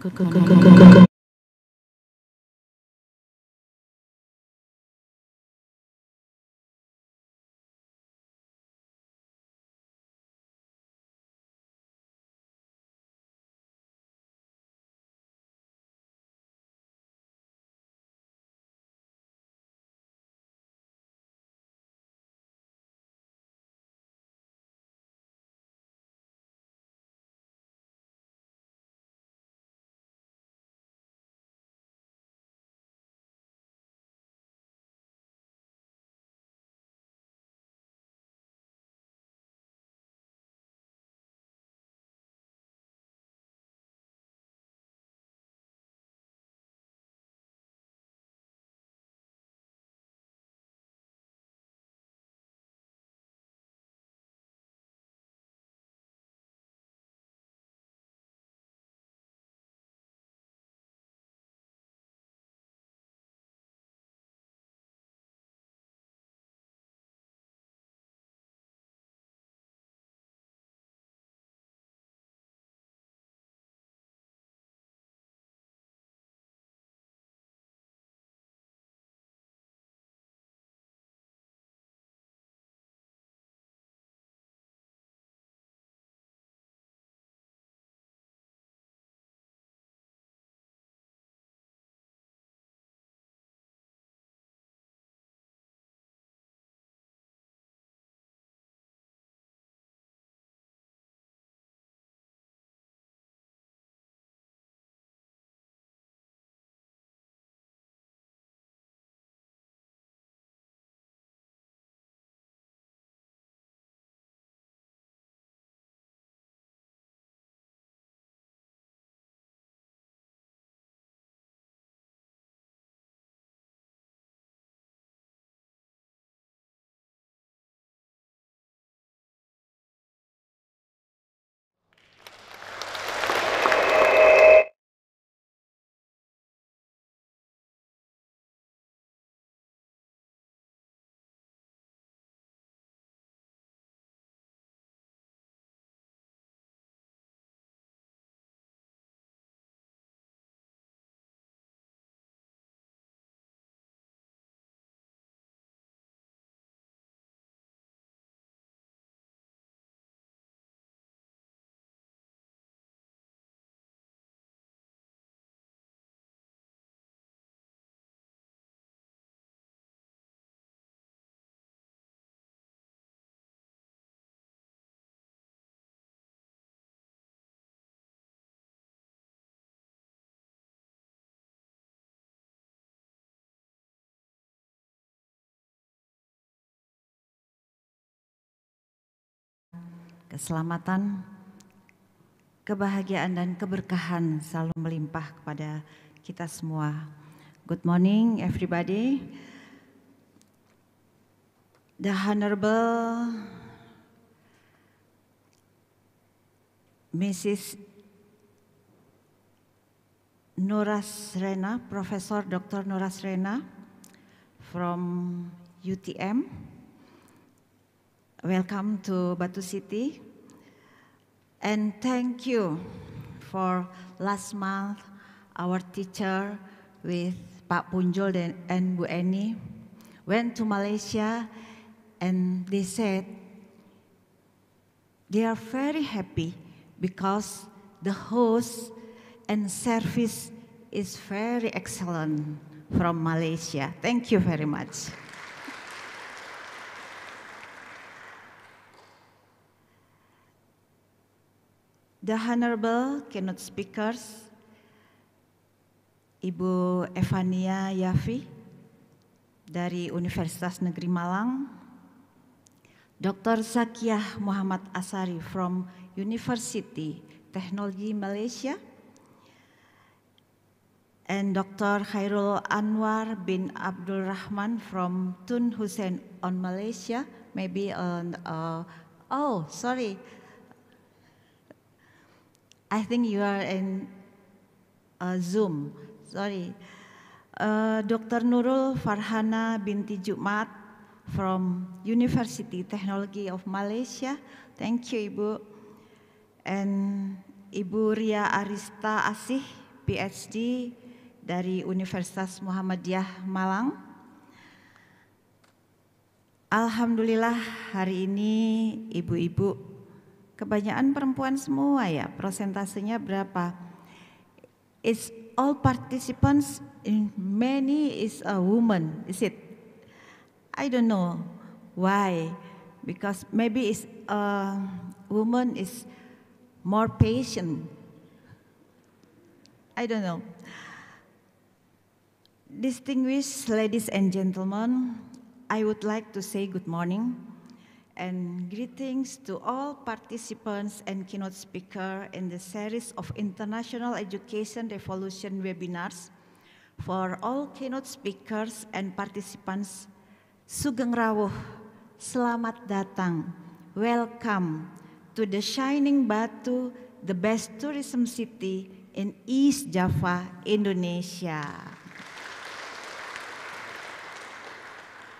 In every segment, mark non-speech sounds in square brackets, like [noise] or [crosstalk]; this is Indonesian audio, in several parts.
咯咯咯咯咯咯。keselamatan, kebahagiaan dan keberkahan selalu melimpah kepada kita semua. Good morning everybody. The Honorable Mrs. Noras Rena, Professor Dr. Noras Rena from UTM. Welcome to Batu City. And thank you for last month, our teacher with Pak Punjol and Bu Eni went to Malaysia and they said they are very happy because the host and service is very excellent from Malaysia. Thank you very much. The Honorable Keynote Speakers, Ibu Evania Yafi dari Universitas Negeri Malang, Dr. Zakiah Muhammad Asari from University Technology Malaysia, and Dr. Khairul Anwar bin Abdul Rahman from Tun Hussein on Malaysia, maybe on, uh, oh, sorry, I think you are in uh, Zoom. Sorry. Uh, Dr. Nurul Farhana binti Jumat from University Technology of Malaysia. Thank you, Ibu. And Ibu Ria Arista Asih, PhD dari Universitas Muhammadiyah Malang. Alhamdulillah hari ini ibu-ibu Kebanyakan perempuan semua ya, prosentasenya berapa? Is all participants in many is a woman, is it? I don't know why. Because maybe is a uh, woman is more patient. I don't know. Distinguished ladies and gentlemen, I would like to say good morning. and greetings to all participants and keynote speaker in the series of International Education Revolution webinars for all keynote speakers and participants. Sugeng Rawuh, selamat datang, welcome to the Shining Batu, the best tourism city in East Java, Indonesia.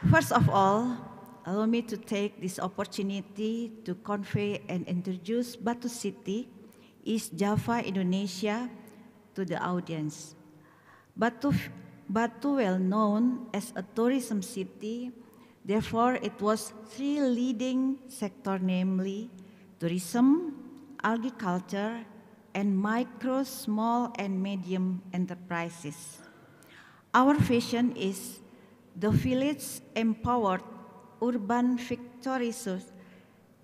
First of all, Allow me to take this opportunity to convey and introduce Batu City, East Java, Indonesia, to the audience. Batu, Batu well known as a tourism city, therefore it was three leading sector, namely tourism, agriculture, and micro, small, and medium enterprises. Our vision is the village empowered urban victorious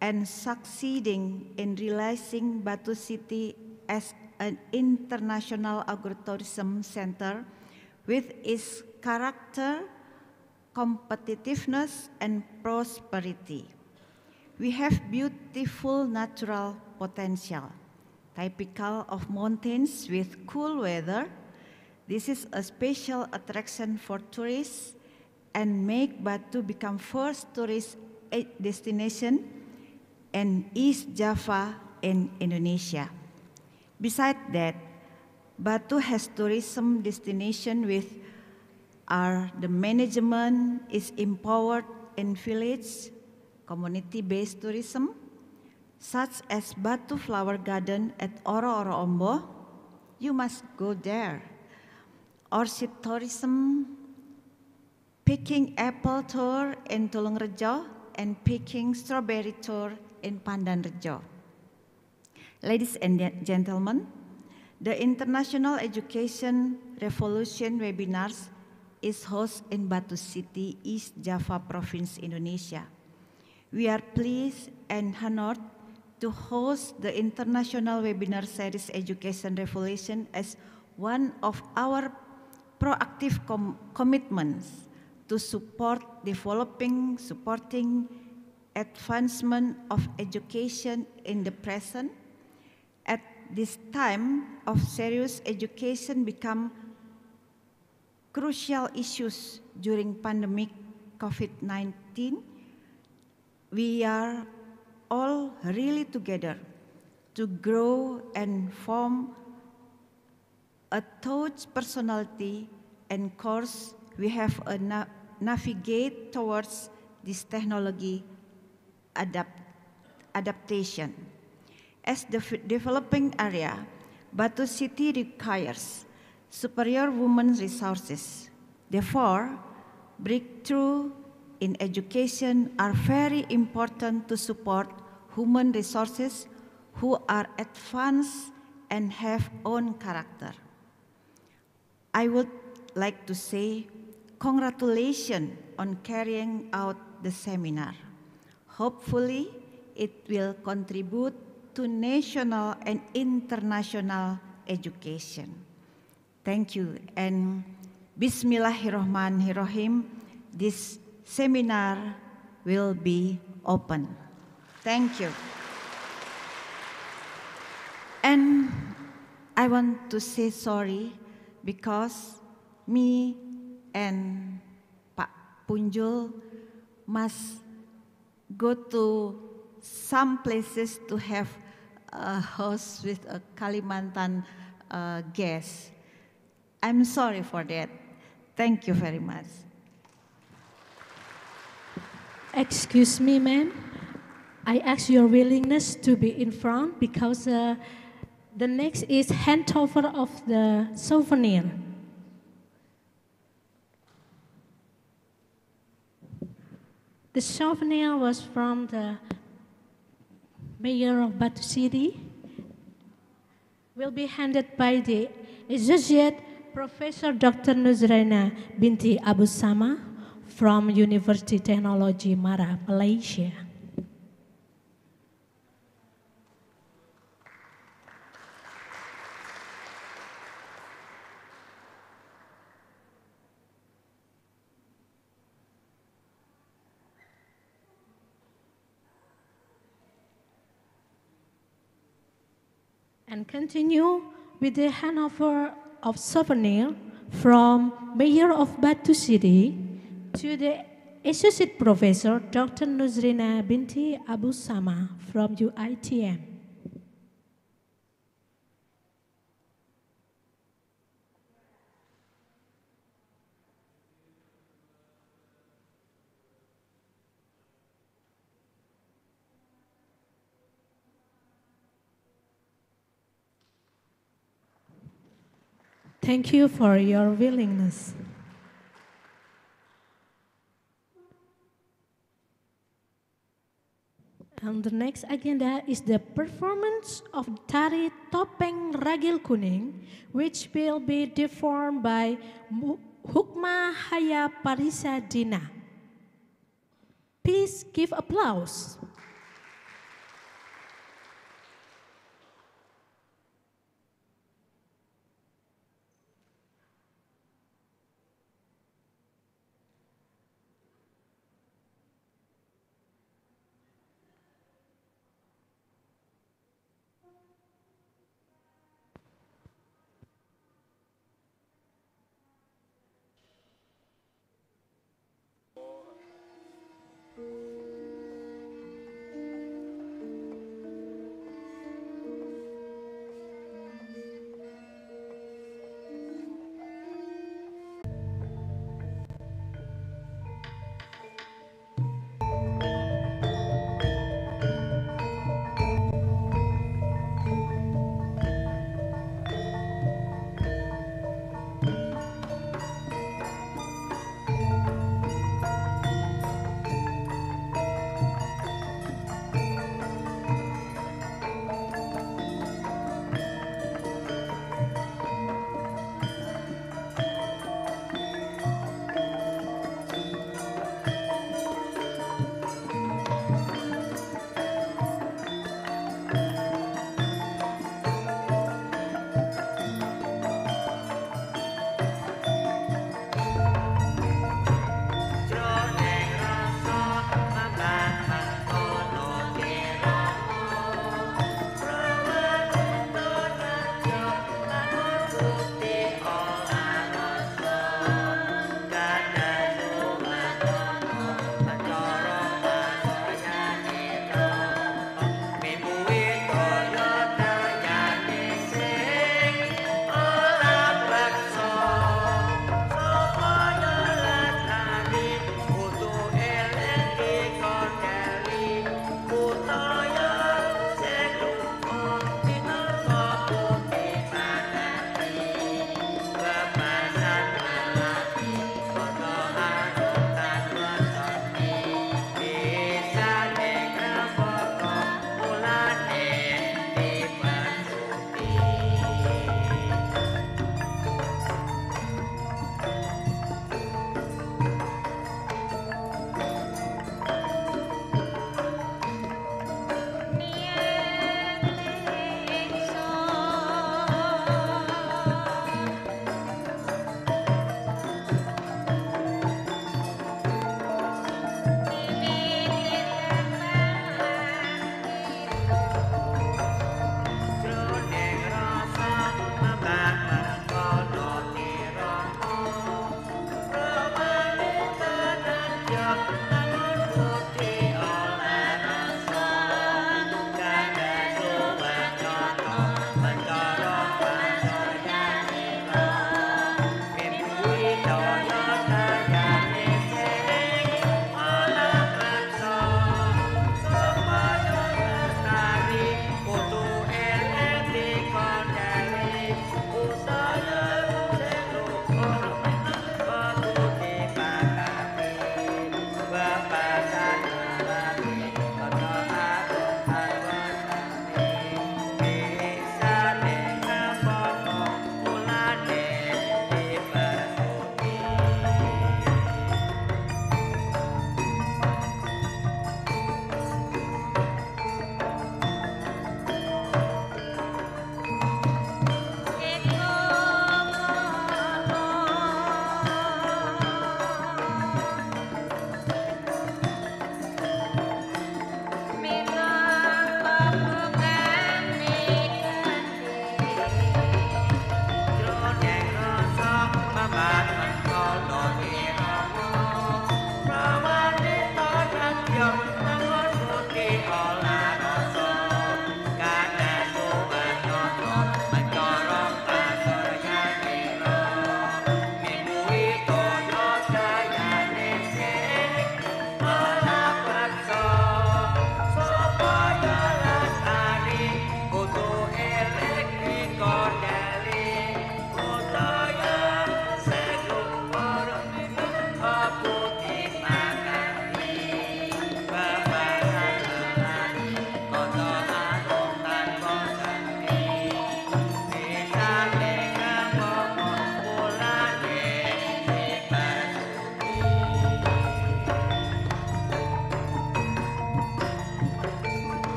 and succeeding in realizing Batu City as an international agritourism center with its character, competitiveness, and prosperity. We have beautiful natural potential, typical of mountains with cool weather. This is a special attraction for tourists and make Batu become first tourist eh, destination in East Java in Indonesia. Besides that, Batu has tourism destination with are the management is empowered in village community-based tourism, such as Batu Flower Garden at Oro Oro Ombo. You must go there. Orchid tourism picking apple tour in Tulung Rejo and picking strawberry tour in Pandan Rejo. Ladies and gentlemen, the International Education Revolution webinars is hosted in Batu City, East Java Province, Indonesia. We are pleased and honored to host the International Webinar Series Education Revolution as one of our proactive com commitments to support developing, supporting advancement of education in the present. At this time of serious education become crucial issues during pandemic COVID-19, we are all really together to grow and form a thought personality and course we have enough navigate towards this technology adapt adaptation. As the developing area, Batu City requires superior women resources. Therefore, breakthrough in education are very important to support human resources who are advanced and have own character. I would like to say Congratulations on carrying out the seminar. Hopefully, it will contribute to national and international education. Thank you and Bismillahirrahmanirrahim. This seminar will be open. Thank you. And I want to say sorry because me and Pak Punjul must go to some places to have a host with a Kalimantan uh, guest. I'm sorry for that. Thank you very much. Excuse me, ma'am. I ask your willingness to be in front because uh, the next is handover of the souvenir. The souvenir was from the mayor of Batu City, will be handed by the associate Professor Dr. Nuzraina binti Abu Sama from University Technology Mara, Malaysia. continue with the handover of souvenir from Mayor of Batu City to the Associate Professor Dr. Nuzrina Binti Abu Sama from UITM. Thank you for your willingness. And the next agenda is the performance of Tari Topeng Ragil Kuning, which will be performed by Hukma Haya Parisa Dina. Please give applause.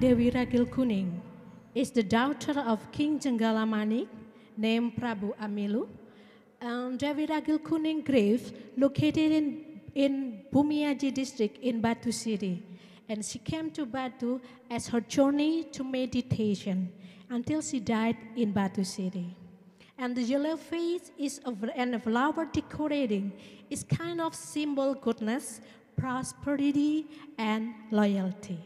Dewi Ragil Kuning is the daughter of King Manik, named Prabu Amilu. Um, Dewi Ragil Kuning grave located in, in Bumiaji district in Batu city. And she came to Batu as her journey to meditation until she died in Batu city. And the yellow face is a, and a flower decorating is kind of symbol goodness, prosperity, and loyalty.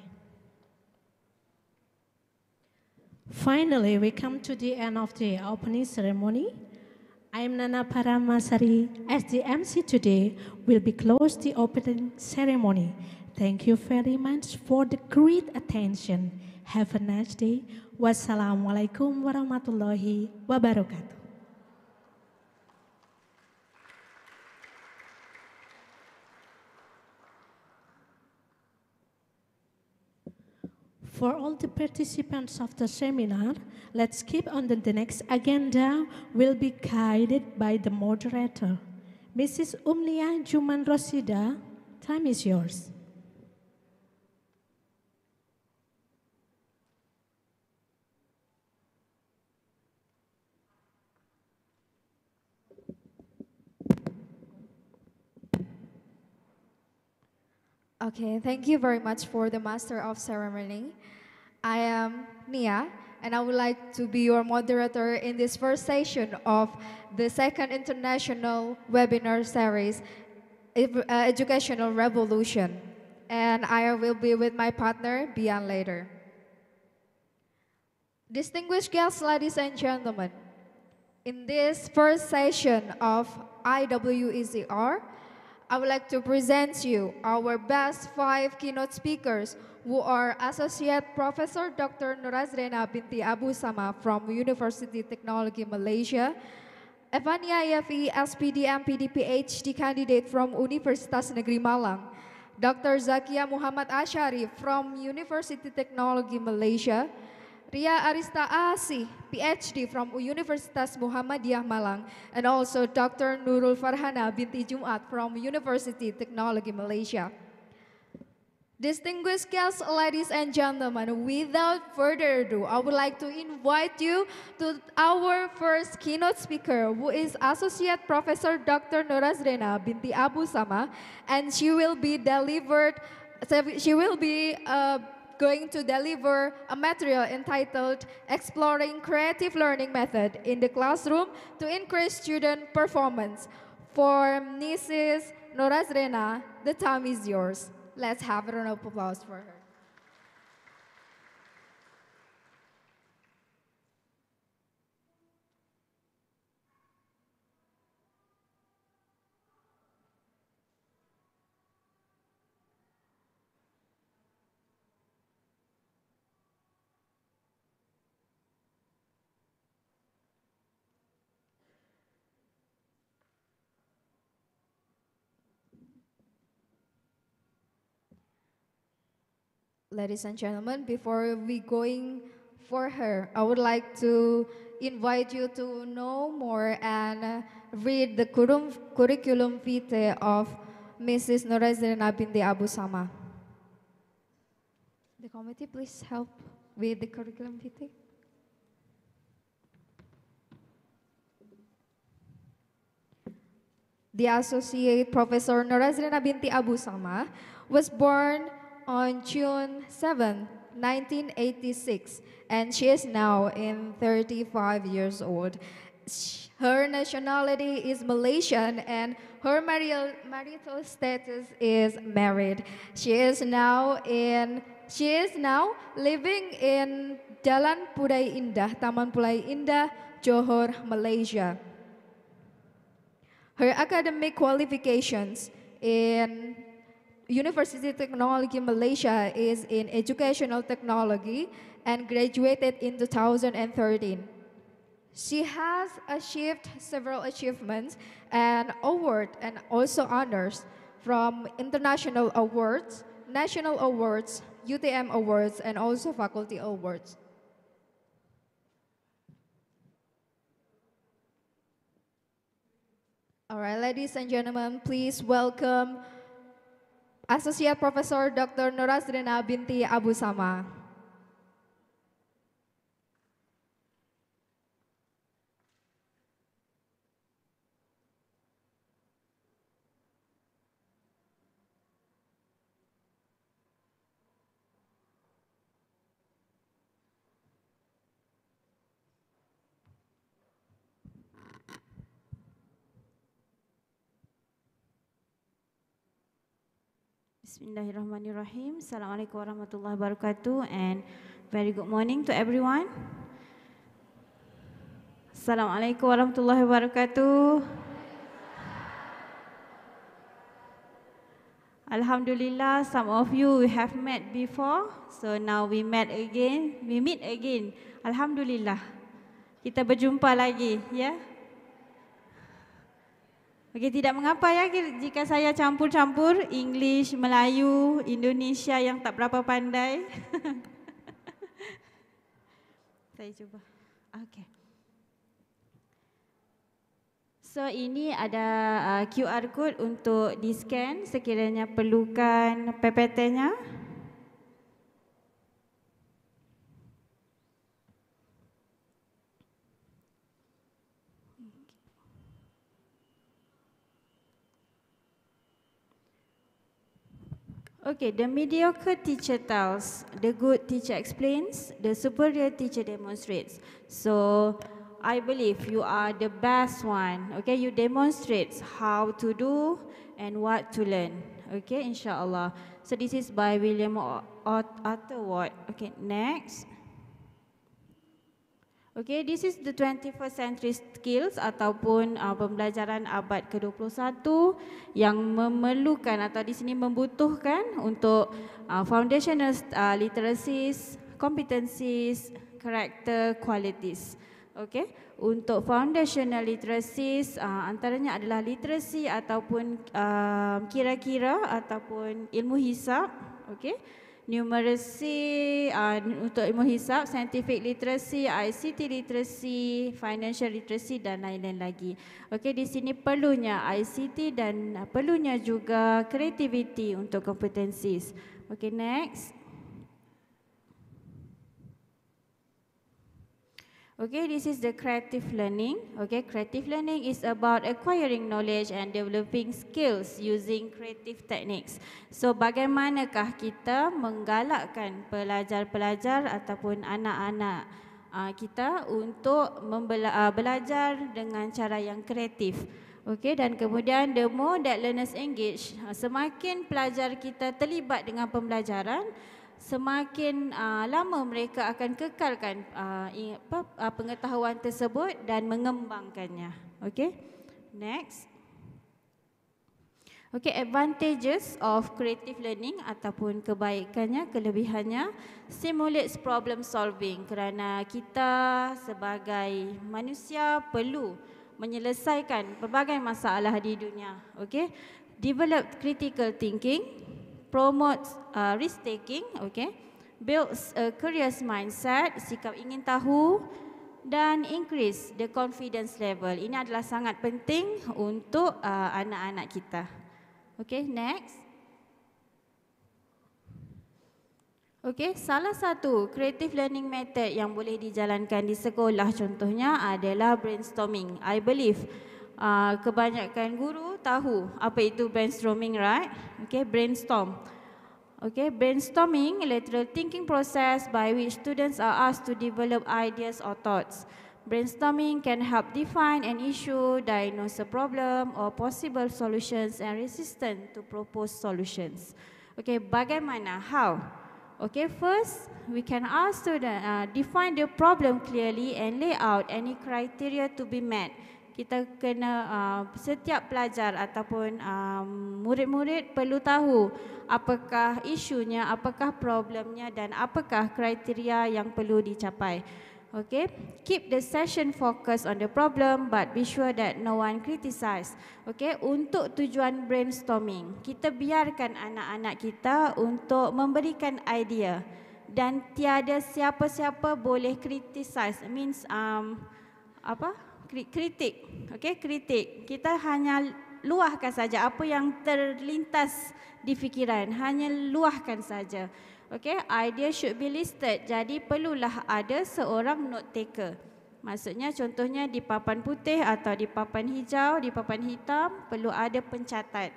Finally, we come to the end of the opening ceremony. I am Nana Paramasari. As the MC today, will be close the opening ceremony. Thank you very much for the great attention. Have a nice day. Wassalamualaikum warahmatullahi wabarakatuh. for all the participants of the seminar, let's keep on the, the next agenda will be guided by the moderator. Mrs. Umlia Juman Rosida, time is yours. Okay, thank you very much for the Master of Ceremony. I am Nia, and I would like to be your moderator in this first session of the second international webinar series, uh, Educational Revolution. And I will be with my partner, Bian, later. Distinguished guests, ladies and gentlemen, in this first session of IWECR, I would like to present you our best five keynote speakers who are Associate Professor Dr. Nurazrena Binti Abu Sama from University Technology Malaysia, Evania IFE SPD MPD PhD candidate from Universitas Negeri Malang, Dr. Zakia Muhammad Ashari from University Technology Malaysia, Ria Arista Asi, PhD from Universitas Muhammadiyah Malang, and also Dr. Nurul Farhana binti Jumat from University Technology Malaysia. Distinguished guests, ladies and gentlemen, without further ado, I would like to invite you to our first keynote speaker, who is Associate Professor Dr. Norazrena binti Abu Sama, and she will be delivered, she will be uh, going to deliver a material entitled Exploring Creative Learning Method in the Classroom to Increase Student Performance. For Mrs. Zrena. the time is yours. Let's have a round of applause for her. Ladies and gentlemen, before we going for her, I would like to invite you to know more and read the curriculum vitae of Mrs. Norazdrena Binti Abu Sama. The committee please help with the curriculum vitae. The associate professor Norazdrena Binti Abu Sama was born on June 7, 1986, and she is now in 35 years old. Her nationality is Malaysian, and her marital status is married. She is now in she is now living in Jalan Pulai Indah, Taman Pulai Indah, Johor, Malaysia. Her academic qualifications in University Technology Malaysia is in educational technology and graduated in 2013. She has achieved several achievements and awards and also honors from international awards, national awards, UTM awards, and also faculty awards. All right, ladies and gentlemen, please welcome Asosiat Professor Dr. Nurasrina binti Abu Sama. Bismillahirrahmanirrahim. Assalamualaikum warahmatullahi wabarakatuh and very good morning to everyone. Assalamualaikum warahmatullahi wabarakatuh. Alhamdulillah some of you we have met before so now we met again we meet again Alhamdulillah kita berjumpa lagi ya yeah? Okey, tidak mengapa ya jika saya campur-campur English, Melayu, Indonesia yang tak berapa pandai. [laughs] saya cuba. Okey. So ini ada uh, QR code untuk di-scan sekiranya perlukan PPT-nya. Okay, the mediocre teacher tells, the good teacher explains, the superior teacher demonstrates. So, I believe you are the best one. Okay, you demonstrates how to do and what to learn. Okay, inshallah. So this is by William Arthur Ott- Ott- Ward. Okay, next. Okay, this is the 21st century skills ataupun uh, pembelajaran abad ke-21 yang memerlukan atau di sini membutuhkan untuk uh, foundational uh, literacies, competencies, character, qualities. Okay, untuk foundational literacies uh, antaranya adalah literacy ataupun uh, kira-kira ataupun ilmu hisap. Okay numeracy uh, untuk ilmu hisap, scientific literacy, ICT literacy, financial literacy dan lain-lain lagi. Okey, di sini perlunya ICT dan uh, perlunya juga creativity untuk kompetensi. Okey, next. Okay, this is the creative learning. Okay, creative learning is about acquiring knowledge and developing skills using creative techniques. So, bagaimanakah kita menggalakkan pelajar-pelajar ataupun anak-anak uh, kita untuk membela- uh, belajar dengan cara yang kreatif? Okay, dan kemudian the more that learners engage, semakin pelajar kita terlibat dengan pembelajaran, semakin uh, lama mereka akan kekalkan uh, pengetahuan tersebut dan mengembangkannya. Okay, next. Okay, advantages of creative learning ataupun kebaikannya, kelebihannya stimulates problem solving kerana kita sebagai manusia perlu menyelesaikan pelbagai masalah di dunia. Okay, develop critical thinking promotes uh, risk taking, okay, builds a curious mindset, sikap ingin tahu dan increase the confidence level. Ini adalah sangat penting untuk uh, anak-anak uh, kita. Okay, next. Okay, salah satu creative learning method yang boleh dijalankan di sekolah contohnya adalah brainstorming. I believe uh, kebanyakan guru tahu apa itu brainstorming, right? Okay, brainstorm. Okay, brainstorming, lateral thinking process by which students are asked to develop ideas or thoughts. Brainstorming can help define an issue, diagnose a problem or possible solutions and resistant to propose solutions. Okay, bagaimana? How? Okay, first, we can ask students uh, define the problem clearly and lay out any criteria to be met kita kena uh, setiap pelajar ataupun um, murid-murid um, perlu tahu apakah isunya, apakah problemnya dan apakah kriteria yang perlu dicapai. Okay, keep the session focus on the problem but be sure that no one criticise. Okay, untuk tujuan brainstorming, kita biarkan anak-anak kita untuk memberikan idea dan tiada siapa-siapa boleh criticize. Means um, apa? kritik. Okey, kritik. Kita hanya luahkan saja apa yang terlintas di fikiran. Hanya luahkan saja. Okey, idea should be listed. Jadi perlulah ada seorang note taker. Maksudnya contohnya di papan putih atau di papan hijau, di papan hitam perlu ada pencatat.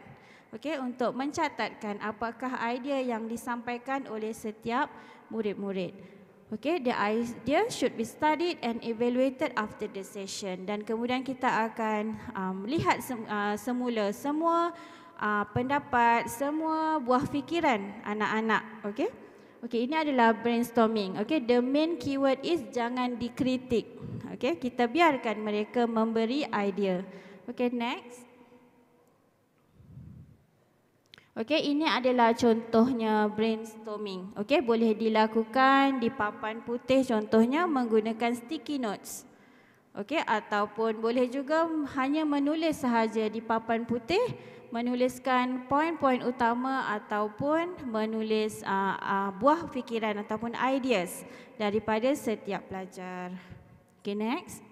Okey, untuk mencatatkan apakah idea yang disampaikan oleh setiap murid-murid. Okay, the idea should be studied and evaluated after the session dan kemudian kita akan um, lihat sem, uh, semula semua uh, pendapat, semua buah fikiran anak-anak. Okay, okay ini adalah brainstorming. Okay, the main keyword is jangan dikritik. Okay, kita biarkan mereka memberi idea. Okay, next. Okey, ini adalah contohnya brainstorming. Okey, boleh dilakukan di papan putih contohnya menggunakan sticky notes. Okey, ataupun boleh juga hanya menulis sahaja di papan putih, menuliskan poin-poin utama ataupun menulis uh, uh, buah fikiran ataupun ideas daripada setiap pelajar. Okey, next.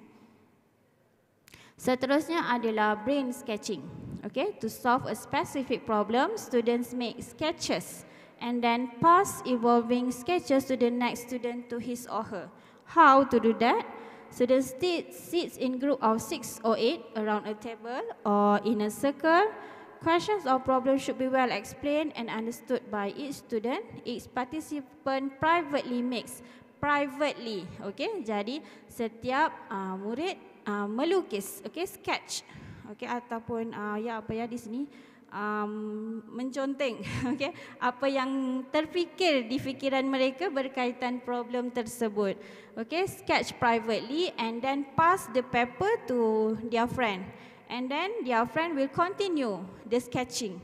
Seterusnya adalah brain sketching. Okay, to solve a specific problem, students make sketches and then pass evolving sketches to the next student to his or her. How to do that? Students sit sits in group of six or eight around a table or in a circle. Questions or problems should be well explained and understood by each student. Each participant privately makes privately. Okay, jadi setiap uh, murid uh, melukis, okay, sketch, okay, ataupun uh, ya apa ya di sini um, menconteng, [laughs] okay, apa yang terfikir di fikiran mereka berkaitan problem tersebut, okay, sketch privately and then pass the paper to their friend and then their friend will continue the sketching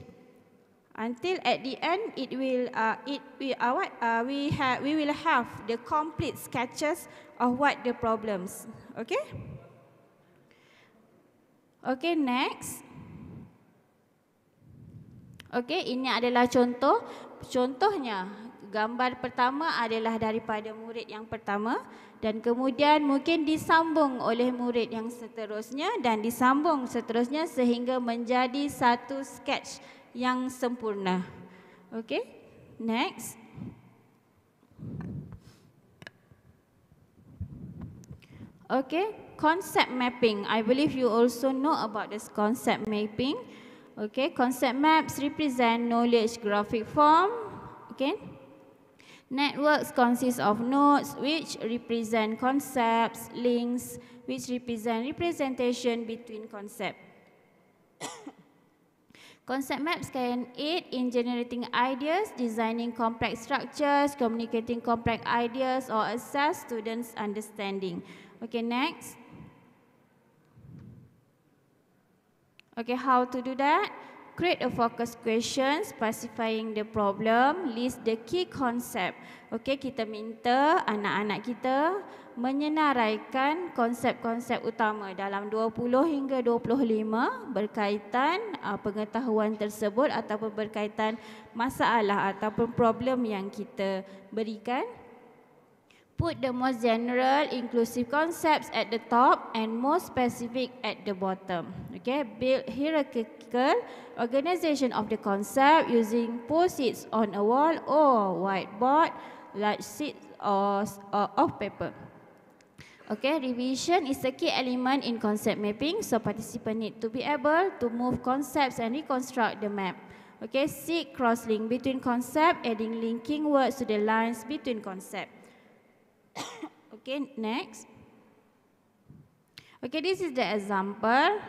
until at the end it will uh, it we uh, what uh, we have we will have the complete sketches of what the problems okay Okay, next. Okay, ini adalah contoh. Contohnya, gambar pertama adalah daripada murid yang pertama dan kemudian mungkin disambung oleh murid yang seterusnya dan disambung seterusnya sehingga menjadi satu sketch yang sempurna. Okay, next. Okay, next. concept mapping. I believe you also know about this concept mapping. Okay, concept maps represent knowledge graphic form. Okay. Networks consist of nodes which represent concepts, links which represent representation between concepts. [coughs] Concept maps can aid in generating ideas, designing complex structures, communicating complex ideas, or assess students' understanding. Okay, next. Okay, how to do that? Create a focus question specifying the problem, list the key concept. Okay, kita minta anak-anak kita menyenaraikan konsep-konsep utama dalam 20 hingga 25 berkaitan uh, pengetahuan tersebut ataupun berkaitan masalah ataupun problem yang kita berikan. Put the most general inclusive concepts at the top and more specific at the bottom. Okay, build hierarchical organization of the concept using post-its on a wall or whiteboard, large sheets or, or of paper. Okay, revision is a key element in concept mapping, so participants need to be able to move concepts and reconstruct the map. Okay, seek cross-link between concepts, adding linking words to the lines between concepts. [coughs] okay, next. Okay, this is the example.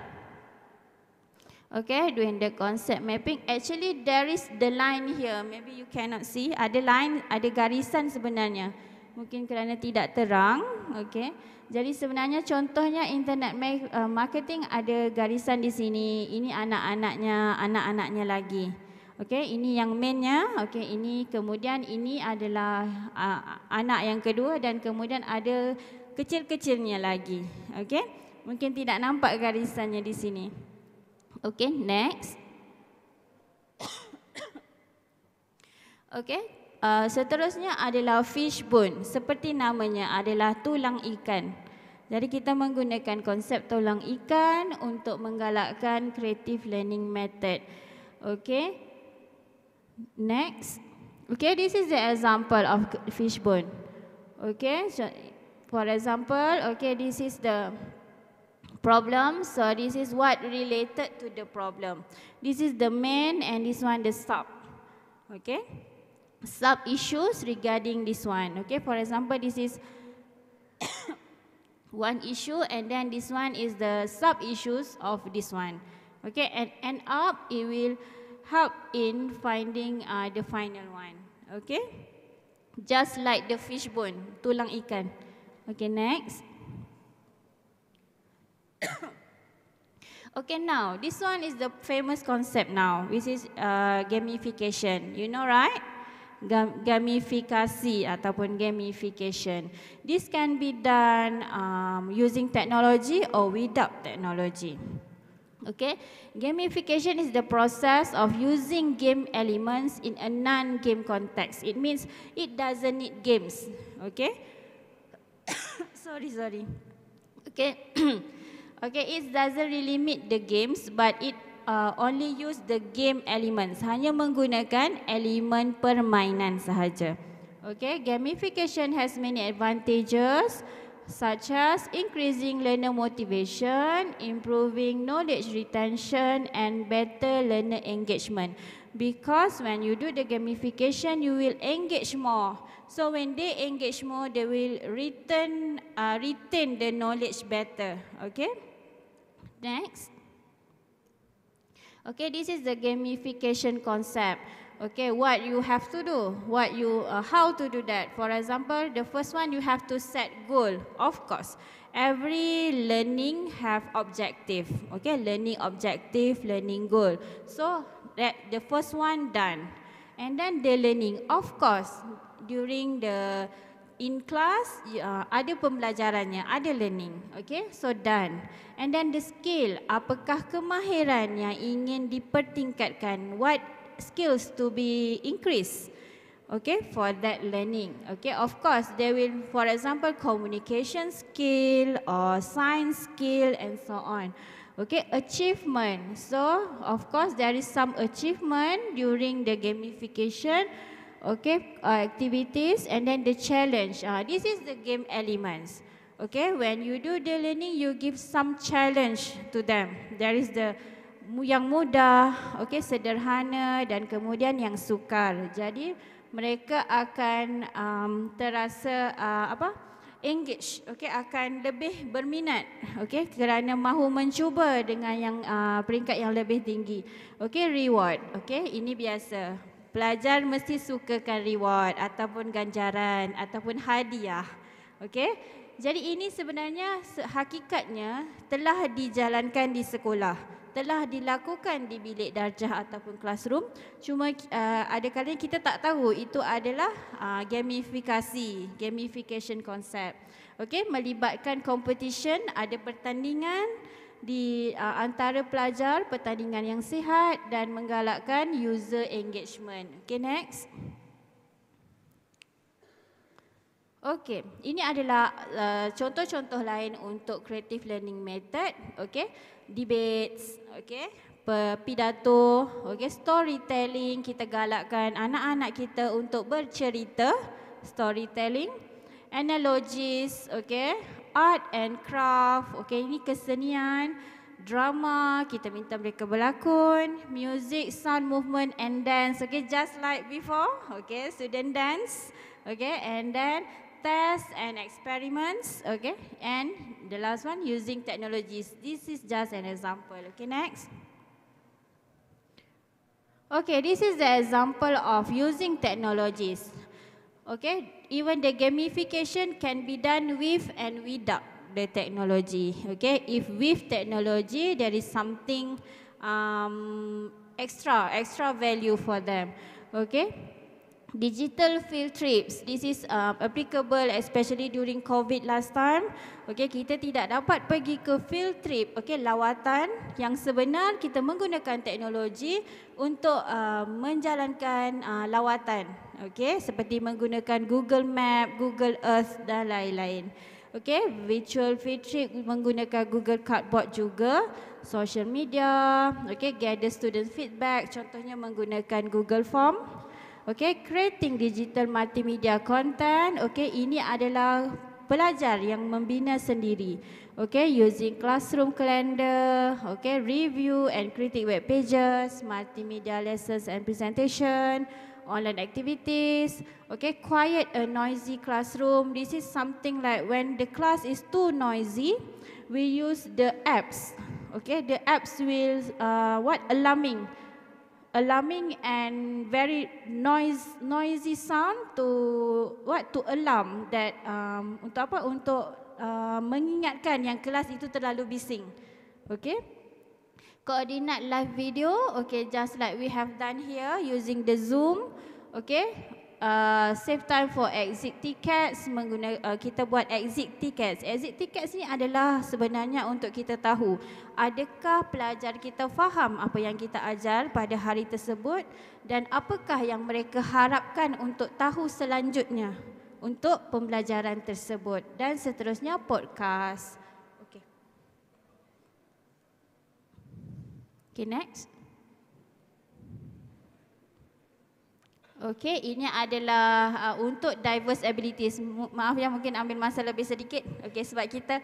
Okay, doing the concept mapping. Actually, there is the line here. Maybe you cannot see. Ada line, ada garisan sebenarnya. Mungkin kerana tidak terang. Okay. Jadi sebenarnya contohnya internet uh, marketing ada garisan di sini. Ini anak-anaknya, anak-anaknya lagi. Okay. Okey, ini yang mainnya. Okey, ini kemudian ini adalah uh, anak yang kedua dan kemudian ada kecil-kecilnya lagi. Okey, mungkin tidak nampak garisannya di sini. Okey, next. Okey, uh, seterusnya adalah fish bone. Seperti namanya adalah tulang ikan. Jadi kita menggunakan konsep tulang ikan untuk menggalakkan creative learning method. Okey. Next. Okay, this is the example of fishbone, Okay, so for example, okay, this is the problem. So this is what related to the problem. This is the main and this one the sub. Okay, sub issues regarding this one. Okay, for example, this is [coughs] one issue and then this one is the sub issues of this one. Okay, and end up it will help in finding uh, the final one. Okay? Just like the fish bone, tulang ikan. Okay, next. [coughs] okay, now, this one is the famous concept now, which is uh, gamification. You know, right? gamifikasi ataupun gamification. This can be done um, using technology or without technology. Okay, gamification is the process of using game elements in a non-game context. It means it doesn't need games. Okay, [coughs] sorry, sorry. Okay, [coughs] okay, it doesn't really need the games, but it uh, only use the game elements. Hanya menggunakan elemen permainan sahaja. Okay, gamification has many advantages such as increasing learner motivation, improving knowledge retention and better learner engagement. Because when you do the gamification, you will engage more. So when they engage more, they will return, uh, retain the knowledge better. Okay? Next. Okay, this is the gamification concept. Okay, what you have to do, what you, uh, how to do that. For example, the first one you have to set goal. Of course, every learning have objective. Okay, learning objective, learning goal. So that the first one done, and then the learning. Of course, during the in class, uh, ada pembelajarannya, ada learning. Okay, so done. And then the skill, apakah kemahiran yang ingin dipertingkatkan? What skills to be increased okay for that learning okay of course there will for example communication skill or science skill and so on okay achievement so of course there is some achievement during the gamification okay uh, activities and then the challenge uh, this is the game elements okay when you do the learning you give some challenge to them there is the yang mudah, okey sederhana dan kemudian yang sukar. Jadi mereka akan um, terasa uh, apa? engage, okey akan lebih berminat, okey kerana mahu mencuba dengan yang uh, peringkat yang lebih tinggi. Okey reward, okey ini biasa. Pelajar mesti sukakan reward ataupun ganjaran ataupun hadiah. Okey. Jadi ini sebenarnya hakikatnya telah dijalankan di sekolah telah dilakukan di bilik darjah ataupun classroom cuma uh, ada kali kita tak tahu itu adalah uh, gamifikasi gamification concept okey melibatkan competition ada pertandingan di uh, antara pelajar pertandingan yang sihat dan menggalakkan user engagement okey next Okey, ini adalah uh, contoh-contoh uh, lain untuk creative learning method. Okey debates, okay, pidato, okay, storytelling, kita galakkan anak-anak kita untuk bercerita, storytelling, analogies, okay, art and craft, okay, ini kesenian, drama, kita minta mereka berlakon, music, sound, movement and dance, okay, just like before, okay, student dance, okay, and then tests and experiments, okay? And the last one, using technologies. This is just an example, okay, next. Okay, this is the example of using technologies. Okay, even the gamification can be done with and without the technology. Okay, if with technology, there is something um, extra, extra value for them. Okay. Digital field trips. This is uh, applicable especially during COVID last time. Okay, kita tidak dapat pergi ke field trip. Okay, lawatan yang sebenar kita menggunakan teknologi untuk uh, menjalankan uh, lawatan. Okay, seperti menggunakan Google Map, Google Earth dan lain-lain. Okay, virtual field trip menggunakan Google Cardboard juga, social media. Okay, gather student feedback. Contohnya menggunakan Google Form. Okay, creating digital multimedia content. Okay, ini adalah pelajar yang membina sendiri. Okay, using classroom calendar, okay, review and critique web pages, multimedia lessons and presentation, online activities, okay, quiet a noisy classroom. This is something like when the class is too noisy, we use the apps. Okay, the apps will uh, what alarming alarming and very noise noisy sound to what to alarm that um, untuk apa untuk uh, mengingatkan yang kelas itu terlalu bising. Okay. Koordinat live video. Okay, just like we have done here using the Zoom. Okay uh, save time for exit tickets menggunakan uh, kita buat exit tickets. Exit tickets ni adalah sebenarnya untuk kita tahu adakah pelajar kita faham apa yang kita ajar pada hari tersebut dan apakah yang mereka harapkan untuk tahu selanjutnya untuk pembelajaran tersebut dan seterusnya podcast. Okay. Okay next. Okey, ini adalah uh, untuk diverse abilities. Maaf yang mungkin ambil masa lebih sedikit. Okey, sebab kita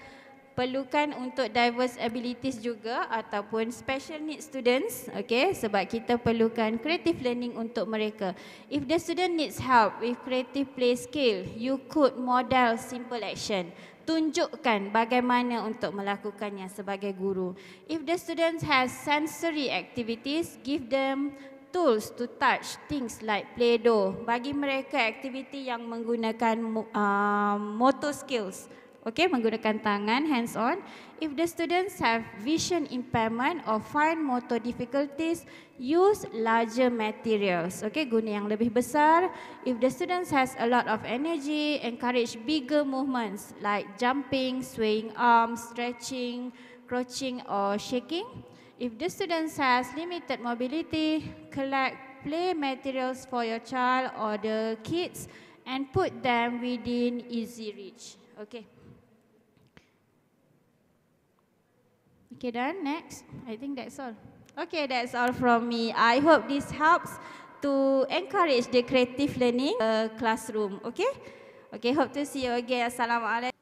perlukan untuk diverse abilities juga ataupun special needs students. Okey, sebab kita perlukan creative learning untuk mereka. If the student needs help with creative play skill, you could model simple action. Tunjukkan bagaimana untuk melakukannya sebagai guru. If the students has sensory activities, give them tools to touch things like Play-Doh bagi mereka aktiviti yang menggunakan uh, motor skills. Okay, menggunakan tangan, hands on. If the students have vision impairment or fine motor difficulties, use larger materials. Okay, guna yang lebih besar. If the students has a lot of energy, encourage bigger movements like jumping, swaying arms, stretching, crouching or shaking. If the student has limited mobility, collect play materials for your child or the kids and put them within easy reach. Okay. Okay, done. next. I think that's all. Okay, that's all from me. I hope this helps to encourage the creative learning uh, classroom. Okay? Okay, hope to see you again. Assalamualaikum.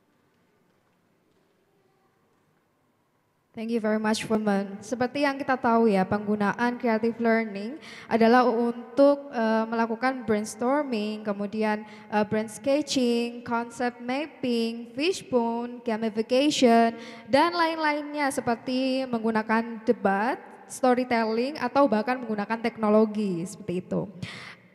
Thank you very much, woman. Seperti yang kita tahu ya, penggunaan creative learning adalah untuk uh, melakukan brainstorming, kemudian uh, eh, brain sketching, concept mapping, fishbone, gamification, dan lain-lainnya seperti menggunakan debat, storytelling, atau bahkan menggunakan teknologi seperti itu.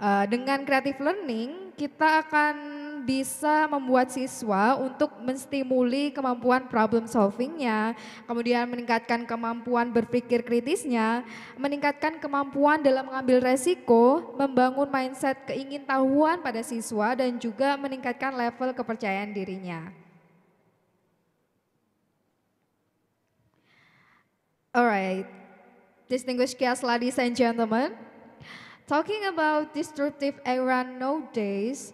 Uh, dengan creative learning, kita akan bisa membuat siswa untuk menstimuli kemampuan problem solvingnya, kemudian meningkatkan kemampuan berpikir kritisnya, meningkatkan kemampuan dalam mengambil resiko, membangun mindset keingintahuan pada siswa dan juga meningkatkan level kepercayaan dirinya. Alright, distinguished guests, ladies and gentlemen, talking about disruptive era nowadays,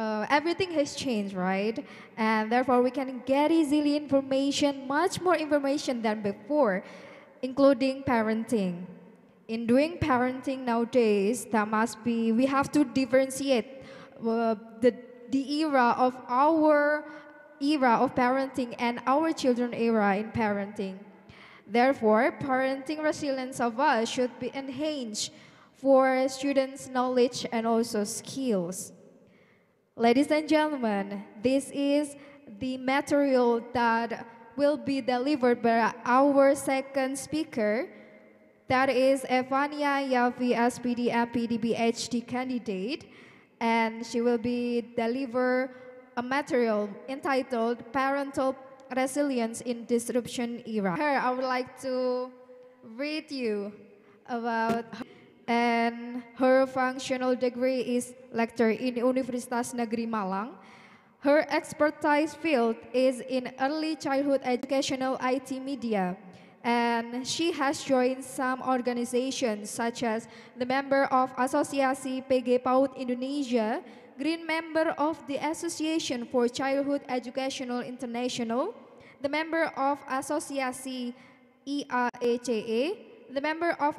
uh, everything has changed, right? And therefore, we can get easily information, much more information than before, including parenting. In doing parenting nowadays, that must be, we have to differentiate uh, the, the era of our era of parenting and our children era in parenting. Therefore, parenting resilience of us should be enhanced for students' knowledge and also skills. Ladies and gentlemen, this is the material that will be delivered by our second speaker, that is Evania Yavi, SPD PhD candidate, and she will be deliver a material entitled Parental Resilience in Disruption Era. Here, I would like to read you about and her functional degree is lecturer in Universitas Negeri Malang. Her expertise field is in early childhood educational IT media, and she has joined some organizations such as the member of Asosiasi PG PAUD Indonesia, Green member of the Association for Childhood Educational International, the member of Asosiasi IAECE, the member of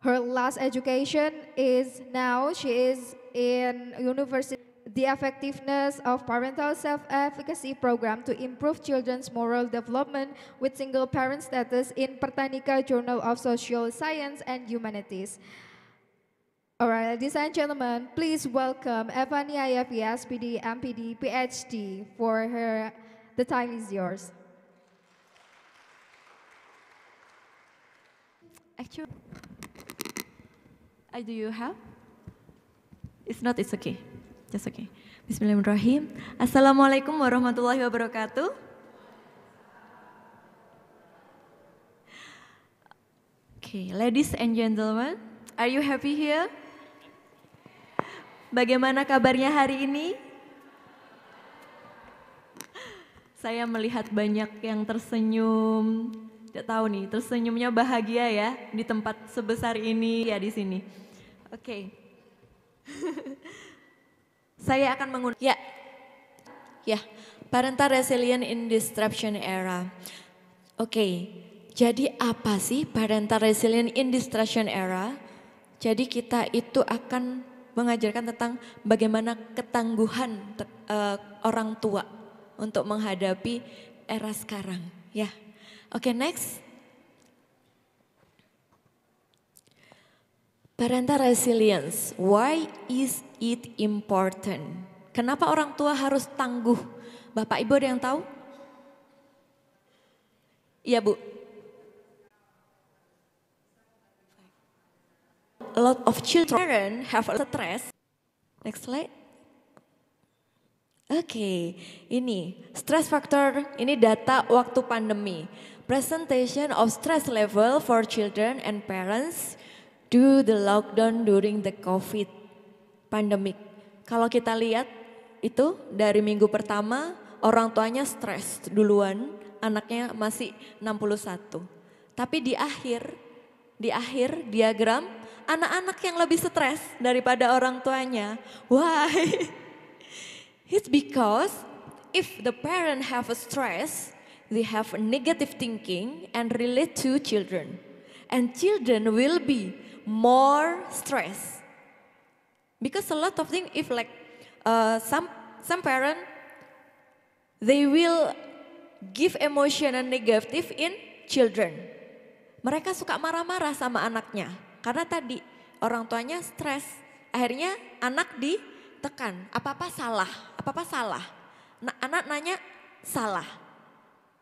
her last education is now she is in university. The effectiveness of parental self-efficacy program to improve children's moral development with single parent status in Pertanika Journal of Social Science and Humanities. All right, ladies and gentlemen, please welcome Evania Yafias, S.P.D., MPD, PhD for her, the time is yours. Actually. I do you have? It's not, it's okay. Just okay. Bismillahirrahmanirrahim. Assalamualaikum warahmatullahi wabarakatuh. Okay, ladies and gentlemen, are you happy here? Bagaimana kabarnya hari ini? Saya melihat banyak yang tersenyum, tidak tahu nih, tersenyumnya bahagia ya di tempat sebesar ini ya di sini. Oke. Okay. [laughs] Saya akan mengundang ya. Ya, parental resilient in disruption era. Oke. Okay. Jadi apa sih parental resilient in disruption era? Jadi kita itu akan mengajarkan tentang bagaimana ketangguhan uh, orang tua untuk menghadapi era sekarang, ya. Oke, okay, next. Parental resilience. Why is it important? Kenapa orang tua harus tangguh? Bapak Ibu ada yang tahu? Iya, Bu. A lot of children have a stress. Next slide. Oke, okay, ini stress factor, ini data waktu pandemi presentation of stress level for children and parents due the lockdown during the COVID pandemic. Kalau kita lihat itu dari minggu pertama orang tuanya stres duluan, anaknya masih 61. Tapi di akhir, di akhir diagram anak-anak yang lebih stres daripada orang tuanya. Why? [laughs] It's because if the parent have a stress, they have negative thinking and relate to children. And children will be more stressed. Because a lot of things, if like uh, some, some parent, they will give emotion and negative in children. Mereka suka marah-marah sama anaknya. Karena tadi orang tuanya stres. Akhirnya anak ditekan, apa-apa salah, apa-apa salah. Nah, anak nanya salah.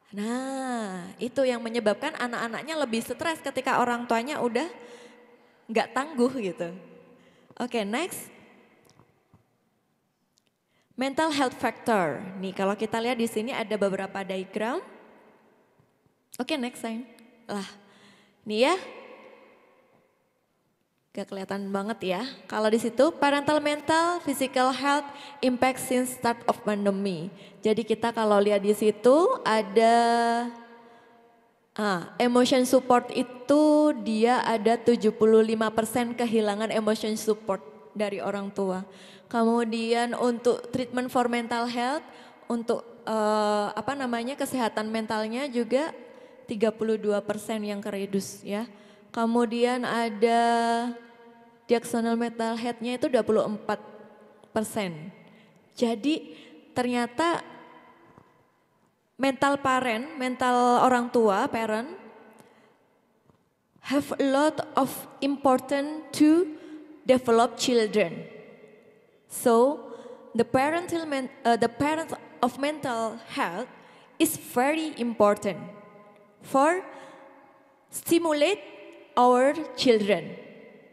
Nah, itu yang menyebabkan anak-anaknya lebih stres ketika orang tuanya udah nggak tangguh gitu. Oke, okay, next. Mental health factor. Nih, kalau kita lihat di sini ada beberapa diagram. Oke, okay, next time Lah, nih ya, Gak kelihatan banget ya. Kalau di situ parental mental, physical health, impact since start of pandemi. Jadi kita kalau lihat di situ ada ah, emotion support itu dia ada 75% kehilangan emotion support dari orang tua. Kemudian untuk treatment for mental health, untuk uh, apa namanya kesehatan mentalnya juga 32% yang keredus ya. Kemudian ada diagonal metalheadnya itu 24 persen. Jadi ternyata mental parent, mental orang tua, parent have a lot of important to develop children. So the parental uh, the parent of mental health is very important for stimulate our children.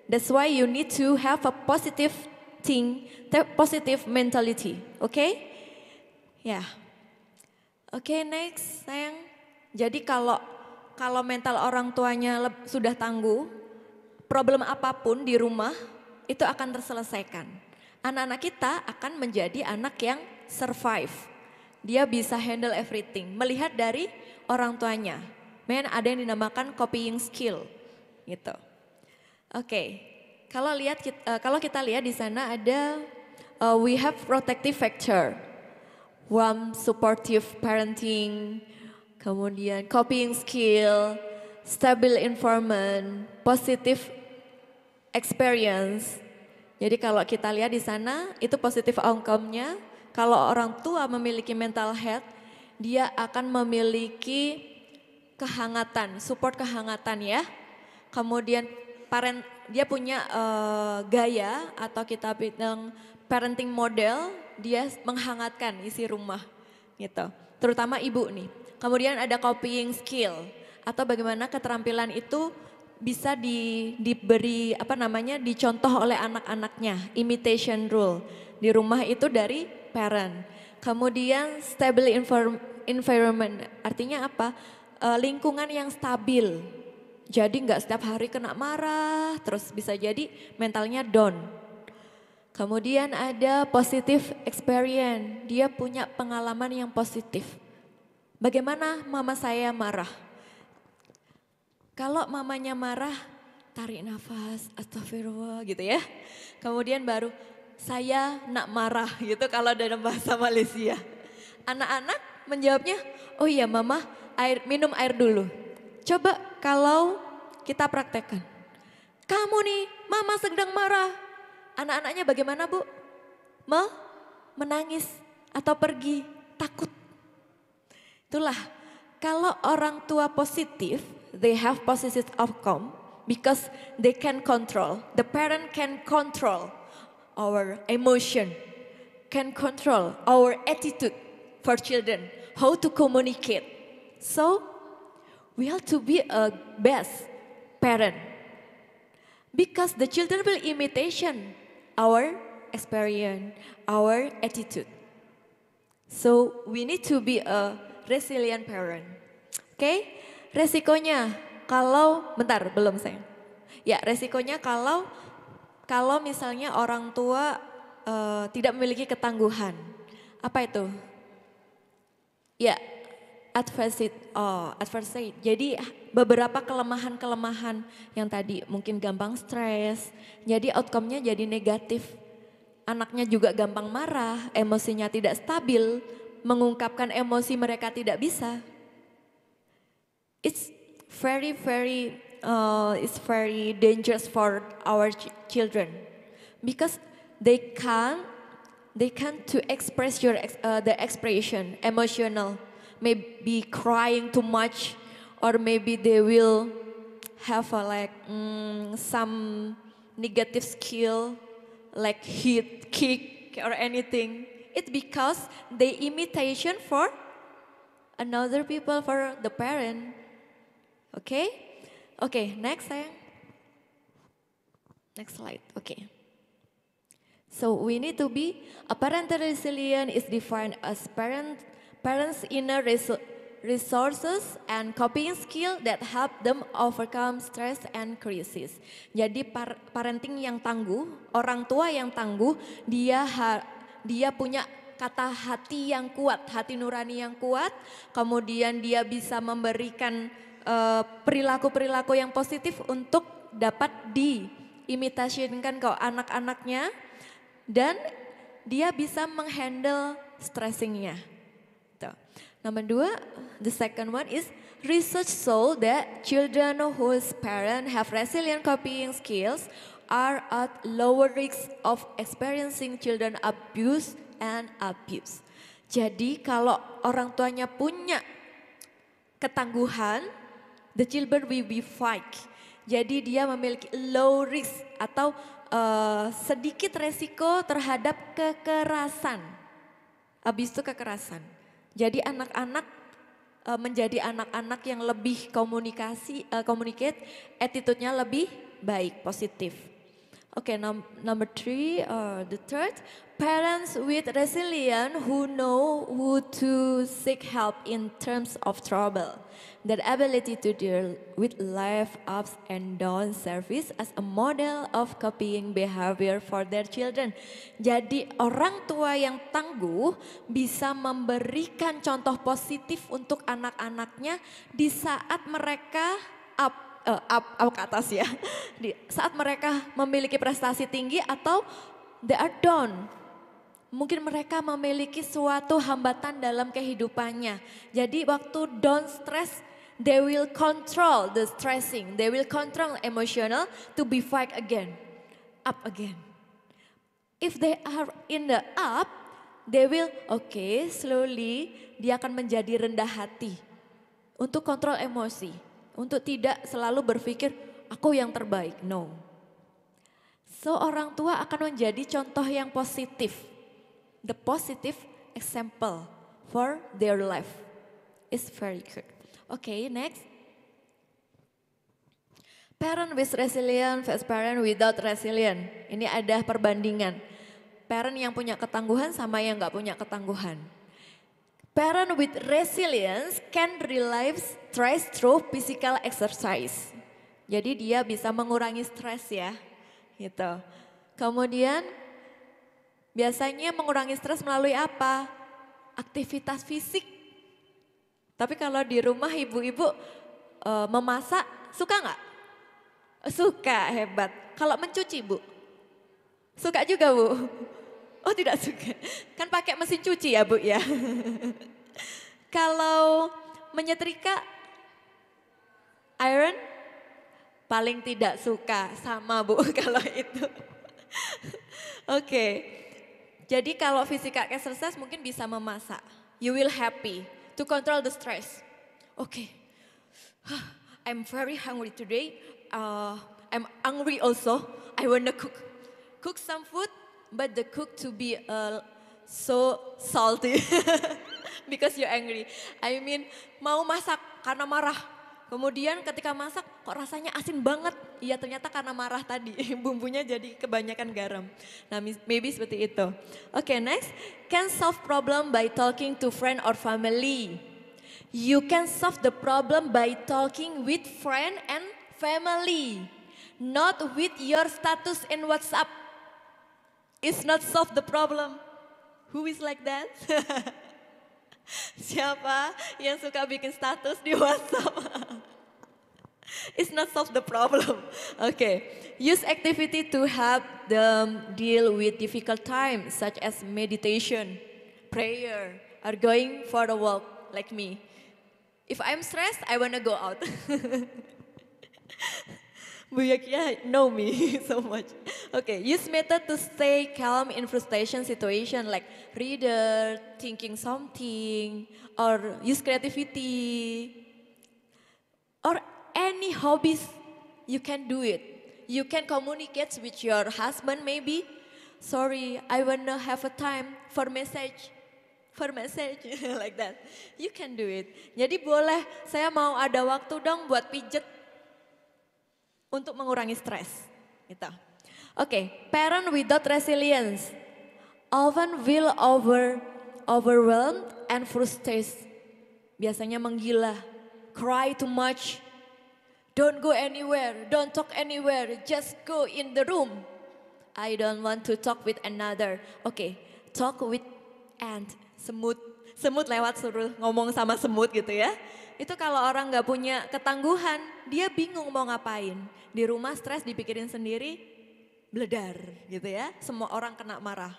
That's why you need to have a positive thing, positive mentality. Okay? Yeah. okay, next sayang. Jadi kalau kalau mental orang tuanya sudah tangguh, problem apapun di rumah itu akan terselesaikan. Anak-anak kita akan menjadi anak yang survive. Dia bisa handle everything. Melihat dari orang tuanya. Men ada yang dinamakan copying skill gitu. Oke, okay. kalau lihat kita, uh, eh, kalau kita lihat di sana ada uh, we have protective factor, warm supportive parenting, kemudian copying skill, stable environment, positive experience. Jadi kalau kita lihat di sana itu positif outcome-nya. Kalau orang tua memiliki mental health, dia akan memiliki kehangatan, support kehangatan ya. Kemudian parent dia punya uh, gaya atau kita bilang parenting model dia menghangatkan isi rumah gitu. Terutama ibu nih. Kemudian ada copying skill atau bagaimana keterampilan itu bisa di, diberi apa namanya dicontoh oleh anak-anaknya imitation rule di rumah itu dari parent kemudian stable environment artinya apa e, lingkungan yang stabil jadi nggak setiap hari kena marah, terus bisa jadi mentalnya down. Kemudian ada positive experience, dia punya pengalaman yang positif. Bagaimana mama saya marah? Kalau mamanya marah, tarik nafas, astagfirullah gitu ya. Kemudian baru saya nak marah gitu kalau dalam bahasa Malaysia. Anak-anak menjawabnya, oh iya mama air, minum air dulu Coba kalau kita praktekkan. Kamu nih, mama sedang marah. Anak-anaknya bagaimana bu? Me menangis atau pergi takut. Itulah kalau orang tua positif, they have positive outcome because they can control. The parent can control our emotion, can control our attitude for children, how to communicate. So we have to be a best parent because the children will imitation our experience, our attitude. So we need to be a resilient parent. Oke, okay? resikonya kalau bentar belum saya. Ya resikonya kalau kalau misalnya orang tua uh, tidak memiliki ketangguhan, apa itu? Ya adversity, oh, adversity. Jadi beberapa kelemahan-kelemahan yang tadi mungkin gampang stres, jadi outcome-nya jadi negatif. Anaknya juga gampang marah, emosinya tidak stabil, mengungkapkan emosi mereka tidak bisa. It's very very uh, it's very dangerous for our children because they can't they can't to express your uh, the expression emotional maybe crying too much or maybe they will have a, like mm, some negative skill like hit, kick or anything. It's because they imitation for another people for the parent. Okay? Okay, next sayang. Next slide. Okay. So we need to be a parental resilience is defined as parent parents' inner resources and coping skill that help them overcome stress and crisis. Jadi par parenting yang tangguh, orang tua yang tangguh, dia dia punya kata hati yang kuat, hati nurani yang kuat, kemudian dia bisa memberikan eh, perilaku-perilaku uh, yang positif untuk dapat diimitasikan ke anak-anaknya dan dia bisa menghandle stressingnya. Number dua, the second one is research show that children whose parents have resilient copying skills are at lower risk of experiencing children abuse and abuse. Jadi kalau orang tuanya punya ketangguhan, the children will be fine. Jadi dia memiliki low risk atau uh, sedikit resiko terhadap kekerasan. Abis itu kekerasan. Jadi anak-anak e, menjadi anak-anak yang lebih komunikasi, uh, communicate, attitude-nya lebih baik, positif. Oke, okay, num number three, uh, the third, Parents with resilience who know who to seek help in terms of trouble. Their ability to deal with life ups and downs serves as a model of copying behavior for their children. Jadi orang tua yang tangguh bisa memberikan contoh positif untuk anak-anaknya di saat mereka up uh, up, up ke atas ya. [laughs] Di, saat mereka memiliki prestasi tinggi atau they are down mungkin mereka memiliki suatu hambatan dalam kehidupannya. Jadi waktu down stress, they will control the stressing, they will control emotional to be fight again, up again. If they are in the up, they will okay slowly dia akan menjadi rendah hati untuk kontrol emosi, untuk tidak selalu berpikir aku yang terbaik. No. Seorang orang tua akan menjadi contoh yang positif the positive example for their life. It's very good. Okay, next. Parent with resilient versus parent without resilient. Ini ada perbandingan. Parent yang punya ketangguhan sama yang nggak punya ketangguhan. Parent with resilience can relieve stress through physical exercise. Jadi dia bisa mengurangi stres ya, gitu. Kemudian Biasanya mengurangi stres melalui apa? Aktivitas fisik. Tapi kalau di rumah ibu-ibu e, memasak suka nggak? Suka, hebat. Kalau mencuci bu? Suka juga bu? Oh tidak suka. Kan pakai mesin cuci ya bu ya. [laughs] kalau menyetrika iron paling tidak suka sama bu [laughs] kalau itu. Oke. Okay. Jadi kalau fisika exercise mungkin bisa memasak. You will happy to control the stress. Oke, okay. [sighs] I'm very hungry today. Uh, I'm hungry also. I wanna cook. Cook some food, but the cook to be uh, so salty [laughs] because you're angry. I mean, mau masak karena marah Kemudian ketika masak kok rasanya asin banget. Iya ternyata karena marah tadi [laughs] bumbunya jadi kebanyakan garam. Nah maybe seperti itu. Oke okay, next. Can solve problem by talking to friend or family. You can solve the problem by talking with friend and family. Not with your status in WhatsApp. It's not solve the problem. Who is like that? [laughs] Siapa yang suka bikin status di WhatsApp? [laughs] It's not solve the problem. Okay. Use activity to help them deal with difficult times such as meditation, prayer, or going for a walk like me. If I'm stressed, I wanna go out. [laughs] Buyakia ya, know me [laughs] so much. Okay, use method to stay calm in frustration situation like reader, thinking something, or use creativity, or any hobbies. You can do it. You can communicate with your husband maybe. Sorry, I wanna have a time for message for message [laughs] like that. You can do it. Jadi boleh, saya mau ada waktu dong buat pijet untuk mengurangi stres. Gitu. Oke, okay. parent without resilience often will over overwhelmed and frustrated. Biasanya menggila, cry too much. Don't go anywhere, don't talk anywhere, just go in the room. I don't want to talk with another. Oke, okay. talk with ant, semut. Semut lewat suruh ngomong sama semut gitu ya. Itu kalau orang nggak punya ketangguhan, dia bingung mau ngapain di rumah stres dipikirin sendiri, bledar gitu ya. Semua orang kena marah.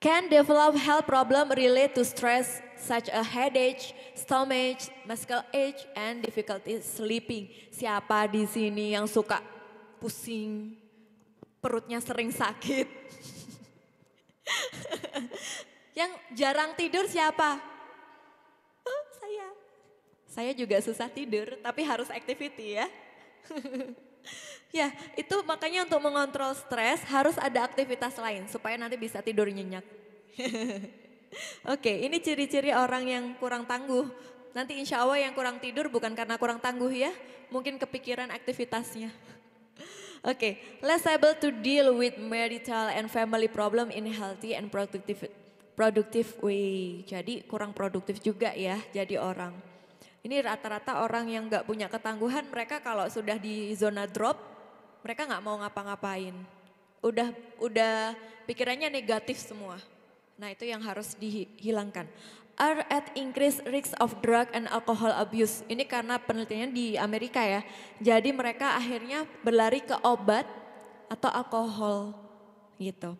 Can develop health problem relate to stress such a headache, stomach, muscle ache, and difficulty sleeping. Siapa di sini yang suka pusing, perutnya sering sakit? [laughs] yang jarang tidur siapa? Oh, saya. Saya juga susah tidur, tapi harus activity ya. [laughs] ya, itu makanya untuk mengontrol stres harus ada aktivitas lain supaya nanti bisa tidur nyenyak. [laughs] Oke, ini ciri-ciri orang yang kurang tangguh. Nanti insya Allah yang kurang tidur bukan karena kurang tangguh ya, mungkin kepikiran aktivitasnya. [laughs] Oke, okay, less able to deal with marital and family problem in healthy and productive productive way. Jadi kurang produktif juga ya jadi orang. Ini rata-rata orang yang gak punya ketangguhan, mereka kalau sudah di zona drop, mereka gak mau ngapa-ngapain. Udah udah pikirannya negatif semua. Nah itu yang harus dihilangkan. Are at increased risk of drug and alcohol abuse. Ini karena penelitiannya di Amerika ya. Jadi mereka akhirnya berlari ke obat atau alkohol gitu.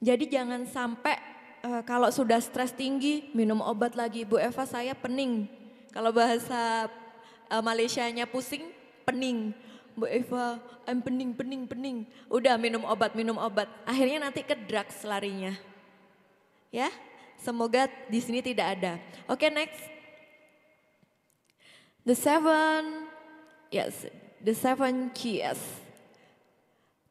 Jadi jangan sampai uh, kalau sudah stres tinggi minum obat lagi. Bu Eva saya pening kalau bahasa uh, eh, nya pusing, pening. Mbak Eva, I'm pening, pening, pening. Udah minum obat, minum obat. Akhirnya nanti ke drugs larinya. Ya, semoga di sini tidak ada. Oke, okay, next. The seven, yes, the seven keys.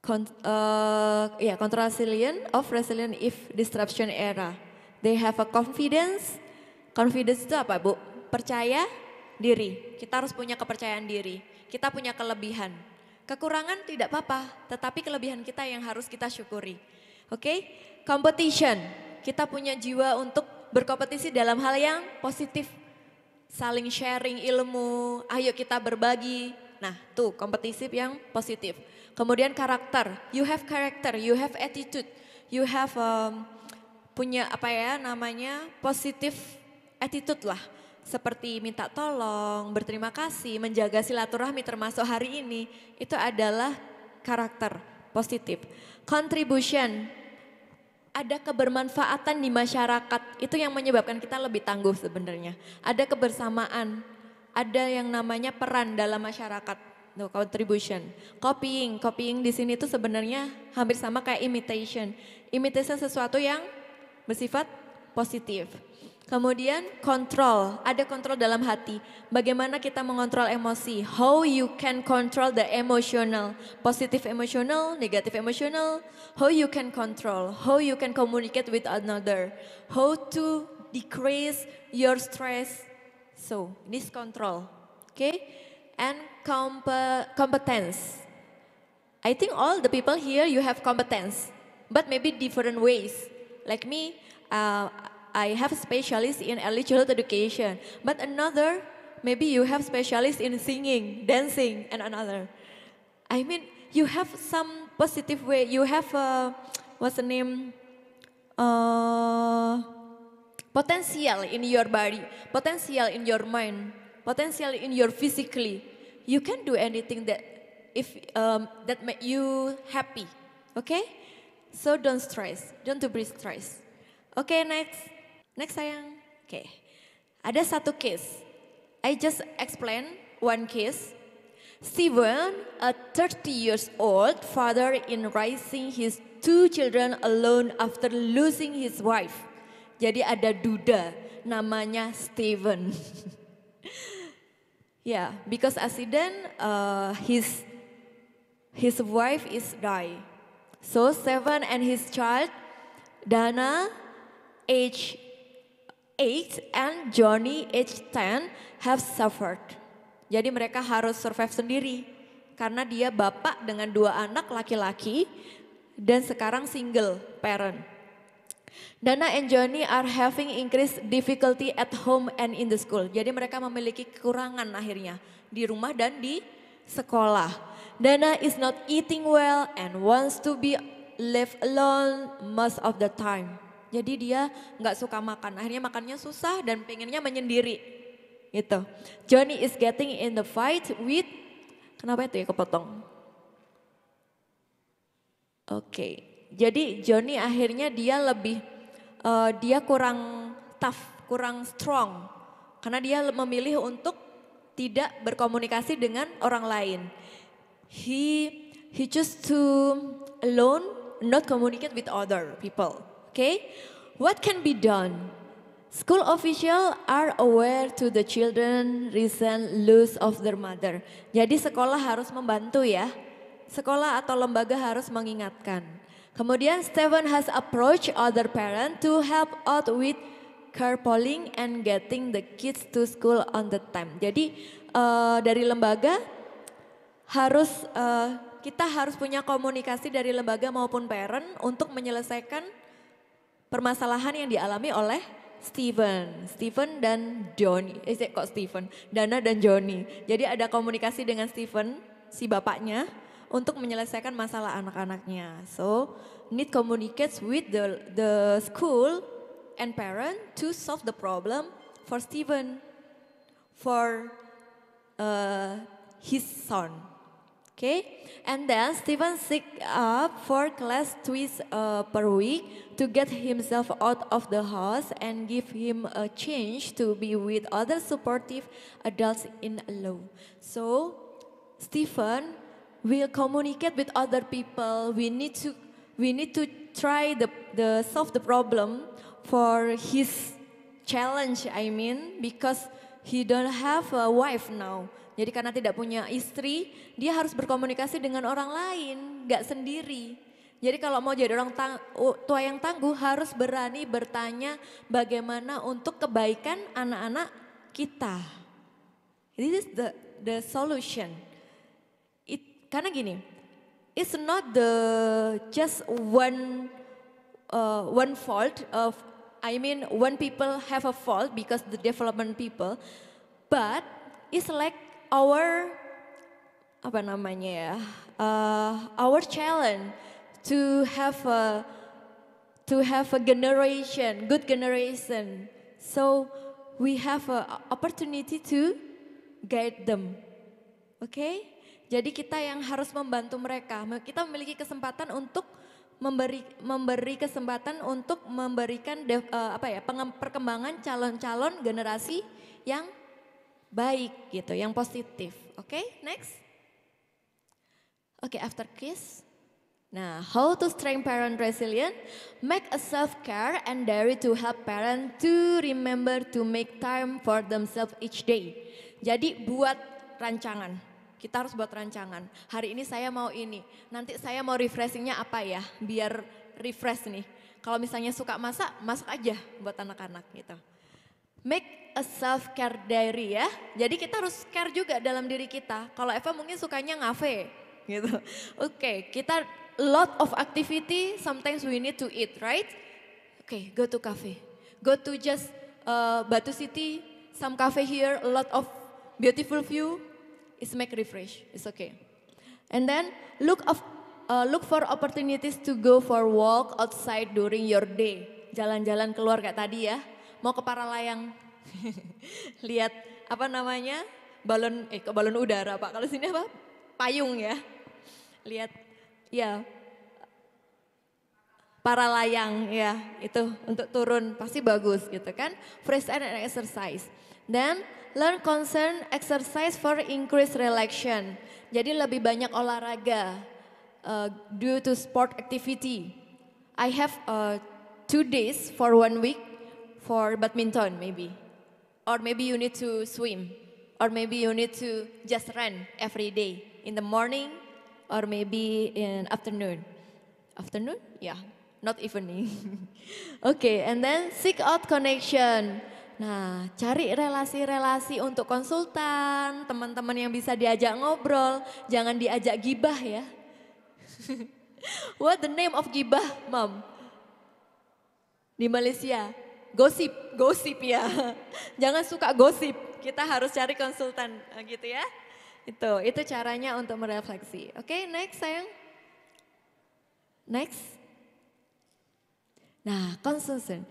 Con, uh, eh, yeah, resilient of resilient if disruption era. They have a confidence. Confidence itu apa, Bu? percaya diri. Kita harus punya kepercayaan diri. Kita punya kelebihan. Kekurangan tidak apa-apa, tetapi kelebihan kita yang harus kita syukuri. Oke? Okay? Competition. Kita punya jiwa untuk berkompetisi dalam hal yang positif. Saling sharing ilmu, ayo kita berbagi. Nah, tuh kompetisi yang positif. Kemudian karakter. You have character, you have attitude, you have um, punya apa ya namanya? positif attitude lah seperti minta tolong, berterima kasih, menjaga silaturahmi termasuk hari ini, itu adalah karakter positif. Contribution, ada kebermanfaatan di masyarakat, itu yang menyebabkan kita lebih tangguh sebenarnya. Ada kebersamaan, ada yang namanya peran dalam masyarakat. No, contribution. Copying, copying di sini itu sebenarnya hampir sama kayak imitation. Imitation sesuatu yang bersifat positif. Kemudian kontrol, ada kontrol dalam hati. Bagaimana kita mengontrol emosi? How you can control the emotional, positive emotional, negative emotional. How you can control, how you can communicate with another, how to decrease your stress. So, this control, okay? And comp competence. I think all the people here you have competence, but maybe different ways. Like me, uh, I have a specialist in early childhood education, but another, maybe you have specialist in singing, dancing, and another. I mean, you have some positive way. You have a, uh, what's the name? Uh, potential in your body, potential in your mind, potential in your physically. You can do anything that if um, that make you happy. Okay? So don't stress. Don't to be stressed. Okay, next. Next sayang. Oke. Okay. Ada satu case. I just explain one case. Steven, a 30 years old father in raising his two children alone after losing his wife. Jadi ada duda namanya ya, [laughs] yeah, because accident uh, his his wife is die. So Steven and his child Dana age 8 and Johnny age 10 have suffered. Jadi mereka harus survive sendiri karena dia bapak dengan dua anak laki-laki dan sekarang single parent. Dana and Johnny are having increased difficulty at home and in the school. Jadi mereka memiliki kekurangan akhirnya di rumah dan di sekolah. Dana is not eating well and wants to be left alone most of the time. Jadi dia nggak suka makan. Akhirnya makannya susah dan pengennya menyendiri. Gitu. Johnny is getting in the fight with kenapa itu ya kepotong? Oke. Okay. Jadi Johnny akhirnya dia lebih uh, dia kurang tough, kurang strong karena dia memilih untuk tidak berkomunikasi dengan orang lain. He he choose to alone not communicate with other people. Okay? What can be done? School official are aware to the children recent loss of their mother. Jadi sekolah harus membantu ya. Sekolah atau lembaga harus mengingatkan. Kemudian Stephen has approached other parents to help out with carpooling and getting the kids to school on the time. Jadi uh, dari lembaga harus uh, kita harus punya komunikasi dari lembaga maupun parent untuk menyelesaikan permasalahan yang dialami oleh Steven, Steven dan Johnny. Eh kok Steven? Dana dan Johnny. Jadi ada komunikasi dengan Steven, si bapaknya, untuk menyelesaikan masalah anak-anaknya. So, need communicates with the the school and parent to solve the problem for Steven, for uh, his son. Okay? And then Stephen seek up uh, four class twice uh, per week to get himself out of the house and give him a chance to be with other supportive adults in alone. So, Stephen will communicate with other people. We need to, we need to try the, the solve the problem for his challenge, I mean, because he don't have a wife now. Jadi karena tidak punya istri, dia harus berkomunikasi dengan orang lain, gak sendiri. Jadi kalau mau jadi orang tang, tua yang tangguh harus berani bertanya bagaimana untuk kebaikan anak-anak kita. This is the the solution. It, karena gini, it's not the just one uh, one fault of I mean one people have a fault because the development people, but it's like our apa namanya ya uh, our challenge to have a to have a generation good generation so we have a opportunity to guide them oke okay? jadi kita yang harus membantu mereka kita memiliki kesempatan untuk memberi memberi kesempatan untuk memberikan dev, uh, apa ya perkembangan calon-calon generasi yang baik gitu, yang positif. Oke, okay, next. Oke, okay, after kiss. Nah, how to strengthen parent resilient? Make a self-care and dare to help parent to remember to make time for themselves each day. Jadi buat rancangan, kita harus buat rancangan. Hari ini saya mau ini, nanti saya mau refreshingnya apa ya, biar refresh nih. Kalau misalnya suka masak, masak aja buat anak-anak gitu. Make a self care diary ya. Jadi kita harus care juga dalam diri kita. Kalau Eva mungkin sukanya ngafe gitu. [laughs] Oke, okay, kita lot of activity sometimes we need to eat, right? Oke, okay, go to cafe. Go to just uh, Batu City, some cafe here, a lot of beautiful view. It's make refresh. It's okay. And then look of uh, look for opportunities to go for walk outside during your day. Jalan-jalan keluar kayak tadi ya. Mau ke para layang [laughs] lihat apa namanya balon eh balon udara pak kalau sini apa payung ya lihat ya para layang ya itu untuk turun pasti bagus gitu kan fresh air and exercise dan learn concern exercise for increase relaxation jadi lebih banyak olahraga uh, due to sport activity I have uh, two days for one week for badminton maybe or maybe you need to swim, or maybe you need to just run every day in the morning, or maybe in afternoon. Afternoon? Yeah, not evening. [laughs] okay, and then seek out connection. Nah, cari relasi-relasi untuk konsultan, teman-teman yang bisa diajak ngobrol, jangan diajak gibah ya. [laughs] What the name of gibah, Mom? Di Malaysia, gosip, gosip ya. [laughs] Jangan suka gosip, kita harus cari konsultan eh, gitu ya. Itu, itu caranya untuk merefleksi. Oke, okay, next sayang. Next. Nah, conclusion.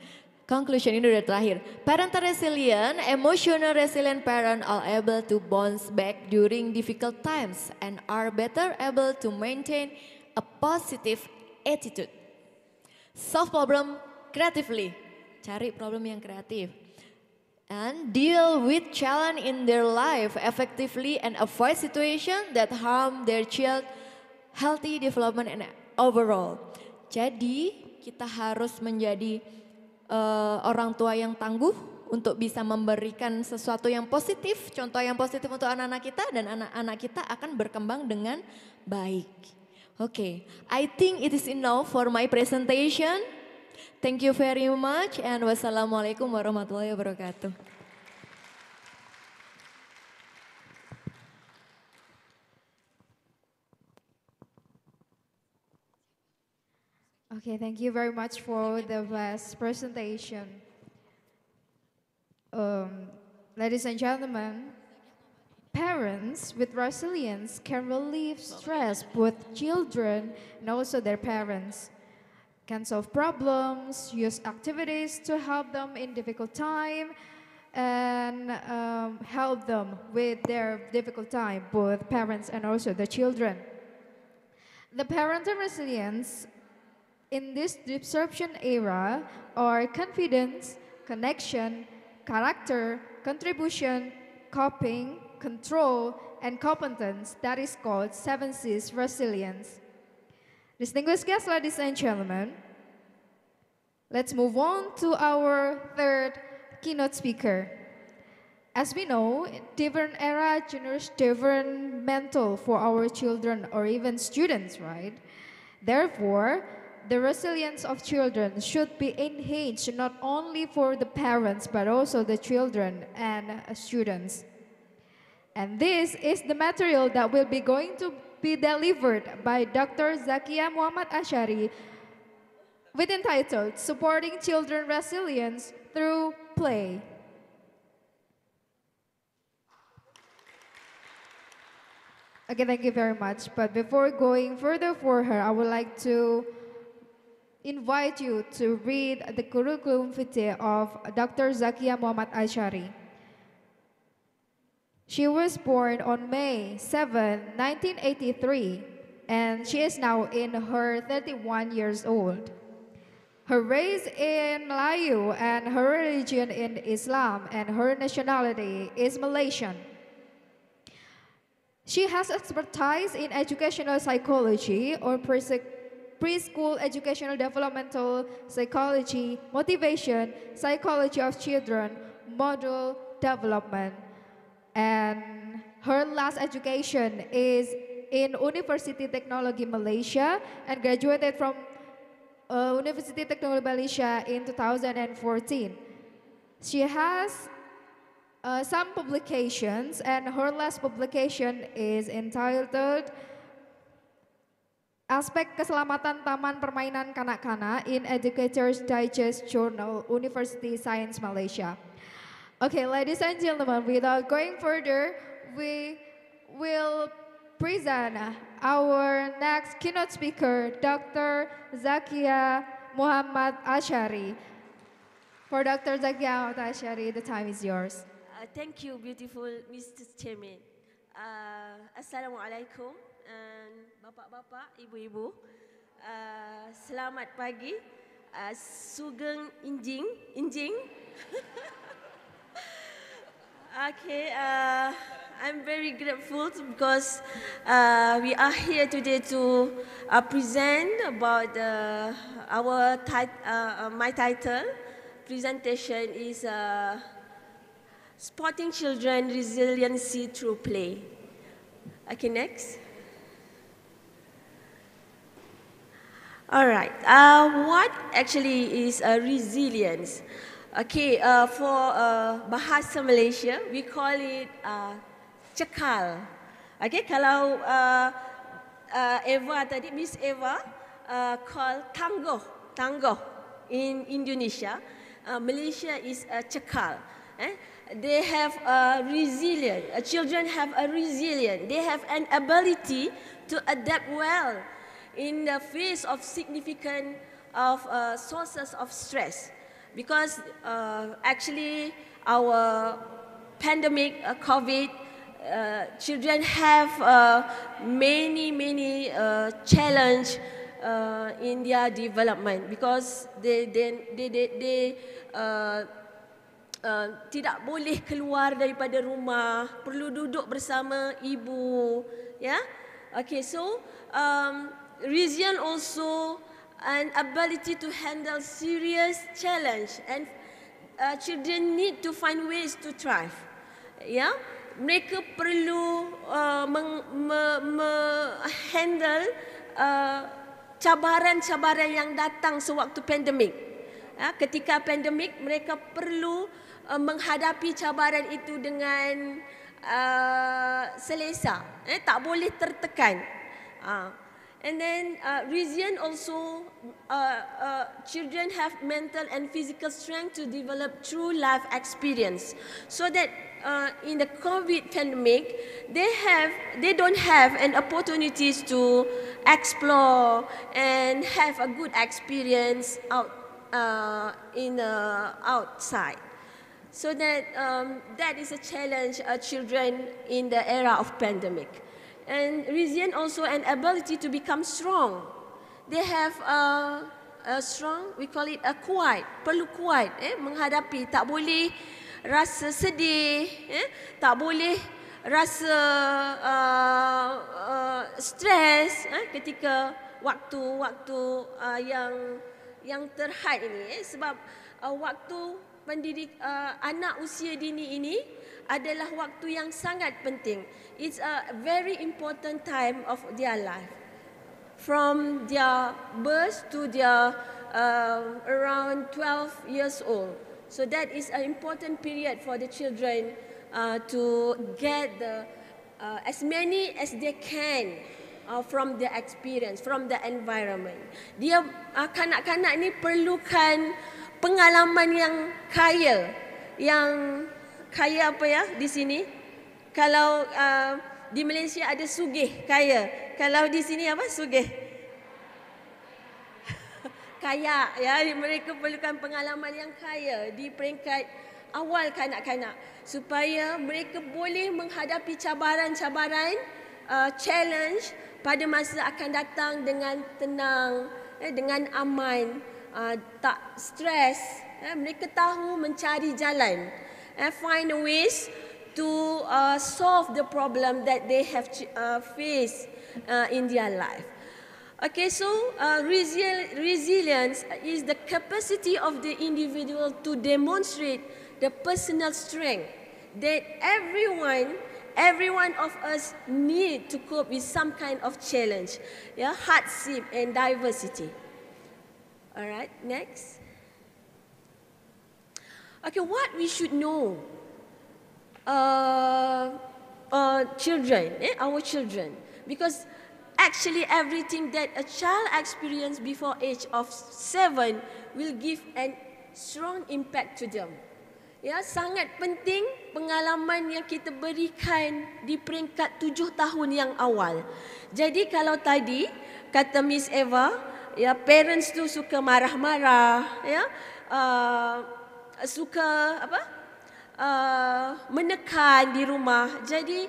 Conclusion ini udah terakhir. Parent resilient, emotional resilient parent are able to bounce back during difficult times and are better able to maintain a positive attitude. Solve problem creatively cari problem yang kreatif. And deal with challenge in their life effectively and avoid situation that harm their child healthy development and overall. Jadi kita harus menjadi uh, orang tua yang tangguh untuk bisa memberikan sesuatu yang positif, contoh yang positif untuk anak-anak kita dan anak-anak kita akan berkembang dengan baik. Oke, okay. I think it is enough for my presentation. Thank you very much and wassalamualaikum warahmatullahi wabarakatuh. Okay, thank you very much for the last presentation. Um, ladies and gentlemen, parents with resilience can relieve stress both children and also their parents can solve problems, use activities to help them in difficult time, and um, help them with their difficult time, both parents and also the children. The parental resilience in this disruption era are confidence, connection, character, contribution, coping, control, and competence that is called 7 C's resilience. Distinguished guests, ladies and gentlemen, let's move on to our third keynote speaker. As we know, different era generates different mental for our children or even students, right? Therefore, the resilience of children should be enhanced not only for the parents but also the children and students. And this is the material that we will be going to be delivered by Dr. Zakia Muhammad Ashari with entitled Supporting Children Resilience Through Play. Again, thank you very much. But before going further for her, I would like to invite you to read the curriculum vitae of Dr. Zakia Muhammad Ashari. She was born on May 7, 1983, and she is now in her 31 years old. Her race in Melayu and her religion in Islam and her nationality is Malaysian. She has expertise in educational psychology or preschool educational developmental psychology, motivation, psychology of children, model development, and her last education is in University Technology Malaysia and graduated from uh, University Technology Malaysia in 2014. She has uh, some publications and her last publication is entitled Aspek Keselamatan Taman Permainan Kanak-Kanak in Educators Digest Journal University Science Malaysia. Okay, ladies and gentlemen, without going further, we will present our next keynote speaker, Dr. Zakia Muhammad Ashari. For Dr. Zakia Muhammad Ashari, the time is yours. Uh, thank you, beautiful Mr. Chairman. Uh, And bapak-bapak, ibu-ibu. Uh, selamat pagi. Uh, Sugeng Injing. Injing. [laughs] Okay, uh, I'm very grateful because uh, we are here today to uh, present about our tit uh, uh, my title presentation is uh, Supporting Children Resiliency Through Play. Okay, next. All right, what actually is resilience? Okay, uh, for uh, bahasa Malaysia, we call it uh, cekal. Okay, kalau uh, uh, Eva tadi, Miss Eva uh, call tanggoh, in Indonesia. Uh, Malaysia is a cekal. Eh? They have a resilient, uh, children have a resilient, they have an ability to adapt well in the face of significant of uh, sources of stress because uh, actually our pandemic, uh, COVID, uh, children have uh, many, many uh, challenge uh, in their development because they, they, they, they, they uh, uh, tidak boleh keluar daripada rumah, perlu duduk bersama ibu, ya. Yeah? Okay, so um, Rizian also And ability to handle serious challenge and uh, children need to find ways to thrive yeah mereka perlu uh, meng, me, me handle uh, cabaran-cabaran yang datang sewaktu pandemik ya ketika pandemik mereka perlu uh, menghadapi cabaran itu dengan uh, selesa eh tak boleh tertekan uh. And then uh, region also, uh, uh, children have mental and physical strength to develop true life experience. So that uh, in the COVID pandemic, they, have, they don't have an opportunities to explore and have a good experience out, uh, in, outside. So that, um, that is a challenge uh, children in the era of pandemic. and resilient also an ability to become strong. They have a, a strong, we call it a kuat, perlu kuat eh, menghadapi, tak boleh rasa sedih, eh, tak boleh rasa uh, uh, stres eh, ketika waktu-waktu uh, yang yang terhad ini eh, sebab uh, waktu pendidik uh, anak usia dini ini adalah waktu yang sangat penting. It's a very important time of their life. From their birth to their uh, around 12 years old. So that is an important period for the children uh, to get the, uh, as many as they can uh, from their experience, from the environment. Dia uh, kanak-kanak ni perlukan pengalaman yang kaya, yang kaya apa ya di sini? Kalau uh, di Malaysia ada sugih kaya. Kalau di sini apa sugih? [laughs] kaya ya mereka perlukan pengalaman yang kaya di peringkat awal kanak-kanak supaya mereka boleh menghadapi cabaran-cabaran uh, challenge pada masa akan datang dengan tenang eh, dengan aman uh, tak stres eh, mereka tahu mencari jalan and find ways to uh, solve the problem that they have uh, faced uh, in their life. Okay, so uh, resi resilience is the capacity of the individual to demonstrate the personal strength that everyone every one of us need to cope with some kind of challenge, yeah, hardship and diversity. All right, next. Okay, what we should know, uh, uh, children, eh? our children, because actually everything that a child experiences before age of seven will give a strong impact to them. Ya, sangat penting pengalaman yang kita berikan di peringkat tujuh tahun yang awal. Jadi kalau tadi kata Miss Eva, ya parents tu suka marah-marah, ya. Uh, suka apa uh, menekan di rumah jadi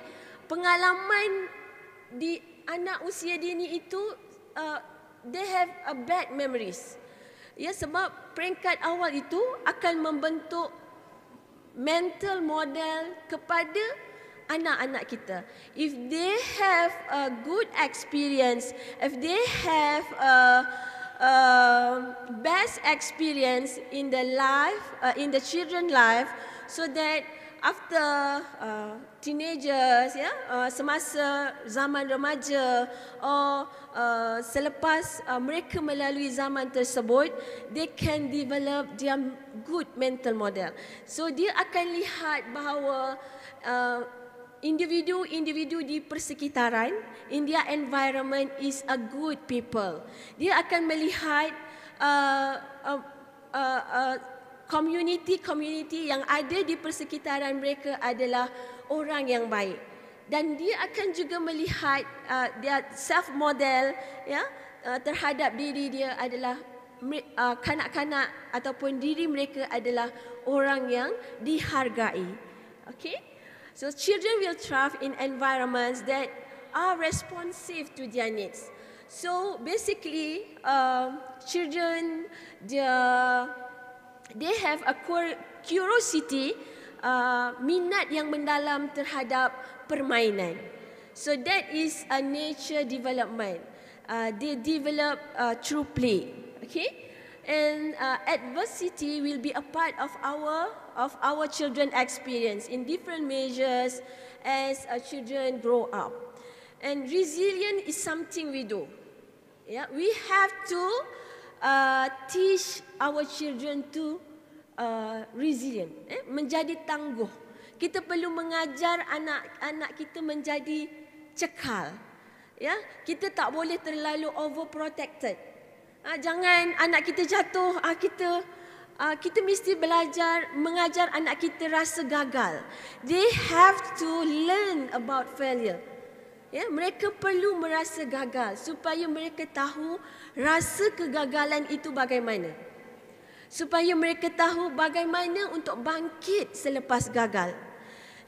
pengalaman di anak usia dini itu uh, they have a bad memories ya sebab peringkat awal itu akan membentuk mental model kepada anak-anak kita if they have a good experience if they have a uh, best experience in the life, uh, in the children's life, so that after uh, teenagers, yeah, uh, semasa zaman remaja, or uh, selepas uh, mereka melalui zaman tersebut, they can develop their good mental model. So dia akan lihat bahawa uh, individu-individu di persekitaran, in their environment is a good people. Dia akan melihat community-community uh, uh, uh, uh yang ada di persekitaran mereka adalah orang yang baik. Dan dia akan juga melihat uh, dia self model ya uh, terhadap diri dia adalah uh, kanak-kanak ataupun diri mereka adalah orang yang dihargai. Okay? So children will thrive in environments that are responsive to their needs. So basically, um, children, the, they have a curiosity, uh, minat yang mendalam terhadap permainan. So that is a nature development. Uh, they develop uh, through play. Okay? and uh, adversity will be a part of our of our children experience in different measures as our children grow up and resilience is something we do yeah we have to uh, teach our children to uh, resilient eh? menjadi tangguh kita perlu mengajar anak-anak kita menjadi cekal ya kita tak boleh terlalu overprotected uh, jangan anak kita jatuh uh, kita uh, kita mesti belajar mengajar anak kita rasa gagal they have to learn about failure ya yeah? mereka perlu merasa gagal supaya mereka tahu rasa kegagalan itu bagaimana supaya mereka tahu bagaimana untuk bangkit selepas gagal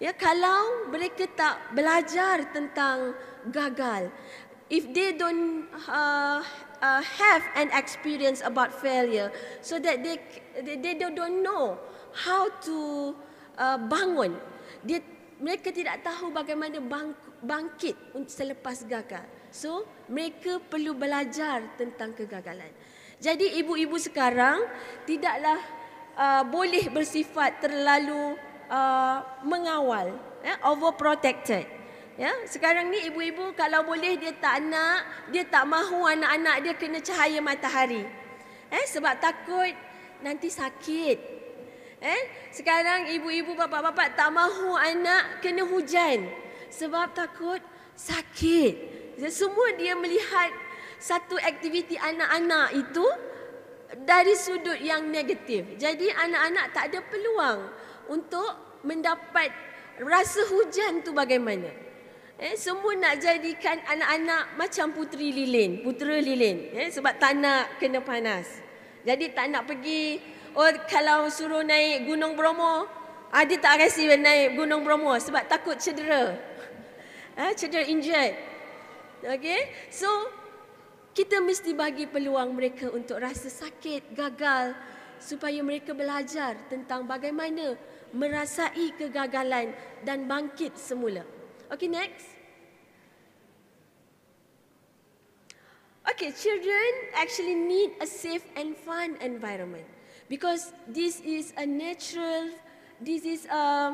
ya kalau mereka tak belajar tentang gagal if they don't uh, uh, have an experience about failure so that they they, they don't know how to uh, bangun dia mereka tidak tahu bagaimana bang, bangkit selepas gagal so mereka perlu belajar tentang kegagalan jadi ibu-ibu sekarang tidaklah uh, boleh bersifat terlalu uh, mengawal eh, overprotected Ya, sekarang ni ibu-ibu kalau boleh dia tak nak, dia tak mahu anak-anak dia kena cahaya matahari. Eh sebab takut nanti sakit. Eh sekarang ibu-ibu bapa-bapa tak mahu anak kena hujan sebab takut sakit. Jadi semua dia melihat satu aktiviti anak-anak itu dari sudut yang negatif. Jadi anak-anak tak ada peluang untuk mendapat rasa hujan tu bagaimana? Eh, semua nak jadikan anak-anak macam putri lilin, putera lilin. Eh, sebab tak nak kena panas. Jadi tak nak pergi, oh, kalau suruh naik Gunung Bromo, ah, dia tak kasi naik Gunung Bromo sebab takut cedera. Eh, [laughs] cedera injet. Okay? So, kita mesti bagi peluang mereka untuk rasa sakit, gagal supaya mereka belajar tentang bagaimana merasai kegagalan dan bangkit semula. Okay, next. Okay, children actually need a safe and fun environment because this is a natural, this is a,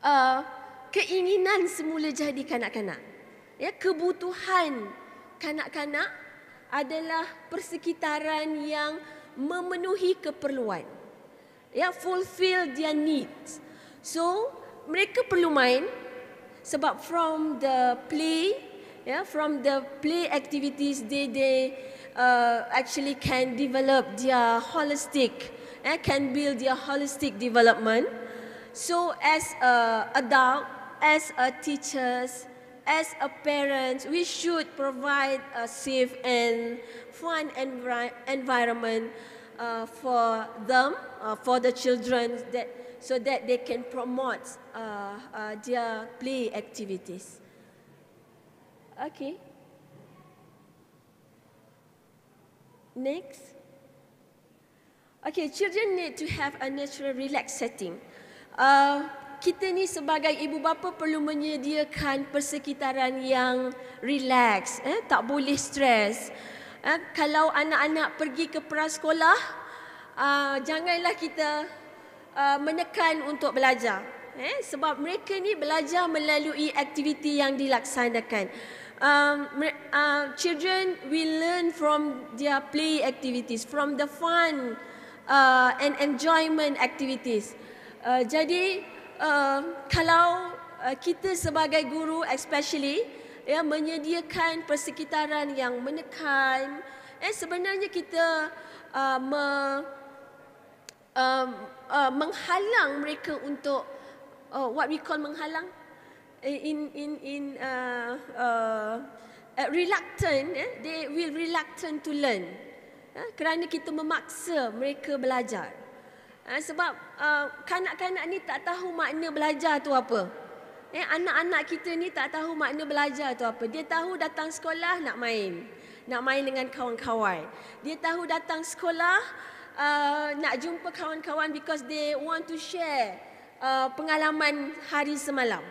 a keinginan semula jadi kanak-kanak. Ya, kebutuhan kanak-kanak adalah persekitaran yang memenuhi keperluan. Ya, fulfill their needs. So, mereka perlu main, Sebab from the play, yeah, from the play activities, they, they uh, actually can develop their holistic, eh, can build their holistic development. So as a adult, as a teachers, as a parent, we should provide a safe and fun environment uh, for them, uh, for the children that so that they can promote uh, uh, their play activities. Okay. Next. Okay, children need to have a natural relaxed setting. Uh, kita ni sebagai ibu bapa perlu menyediakan persekitaran yang relax, eh? tak boleh stres. Eh, kalau anak-anak pergi ke prasekolah, uh, janganlah kita uh, menekan untuk belajar. Eh, sebab mereka ni belajar melalui aktiviti yang dilaksanakan. Um, uh, children will learn from their play activities, from the fun uh, and enjoyment activities. Uh, jadi uh, kalau uh, kita sebagai guru, especially ya menyediakan persekitaran yang menekan, eh sebenarnya kita uh, me, um, uh, menghalang mereka untuk uh, what we call menghalang in in in uh, uh, uh, reluctant eh? they will reluctant to learn eh? kerana kita memaksa mereka belajar eh? sebab uh, kanak-kanak ni tak tahu makna belajar tu apa eh anak-anak kita ni tak tahu makna belajar tu apa dia tahu datang sekolah nak main nak main dengan kawan-kawan dia tahu datang sekolah Uh, nak jumpa kawan-kawan because they want to share uh, pengalaman hari semalam.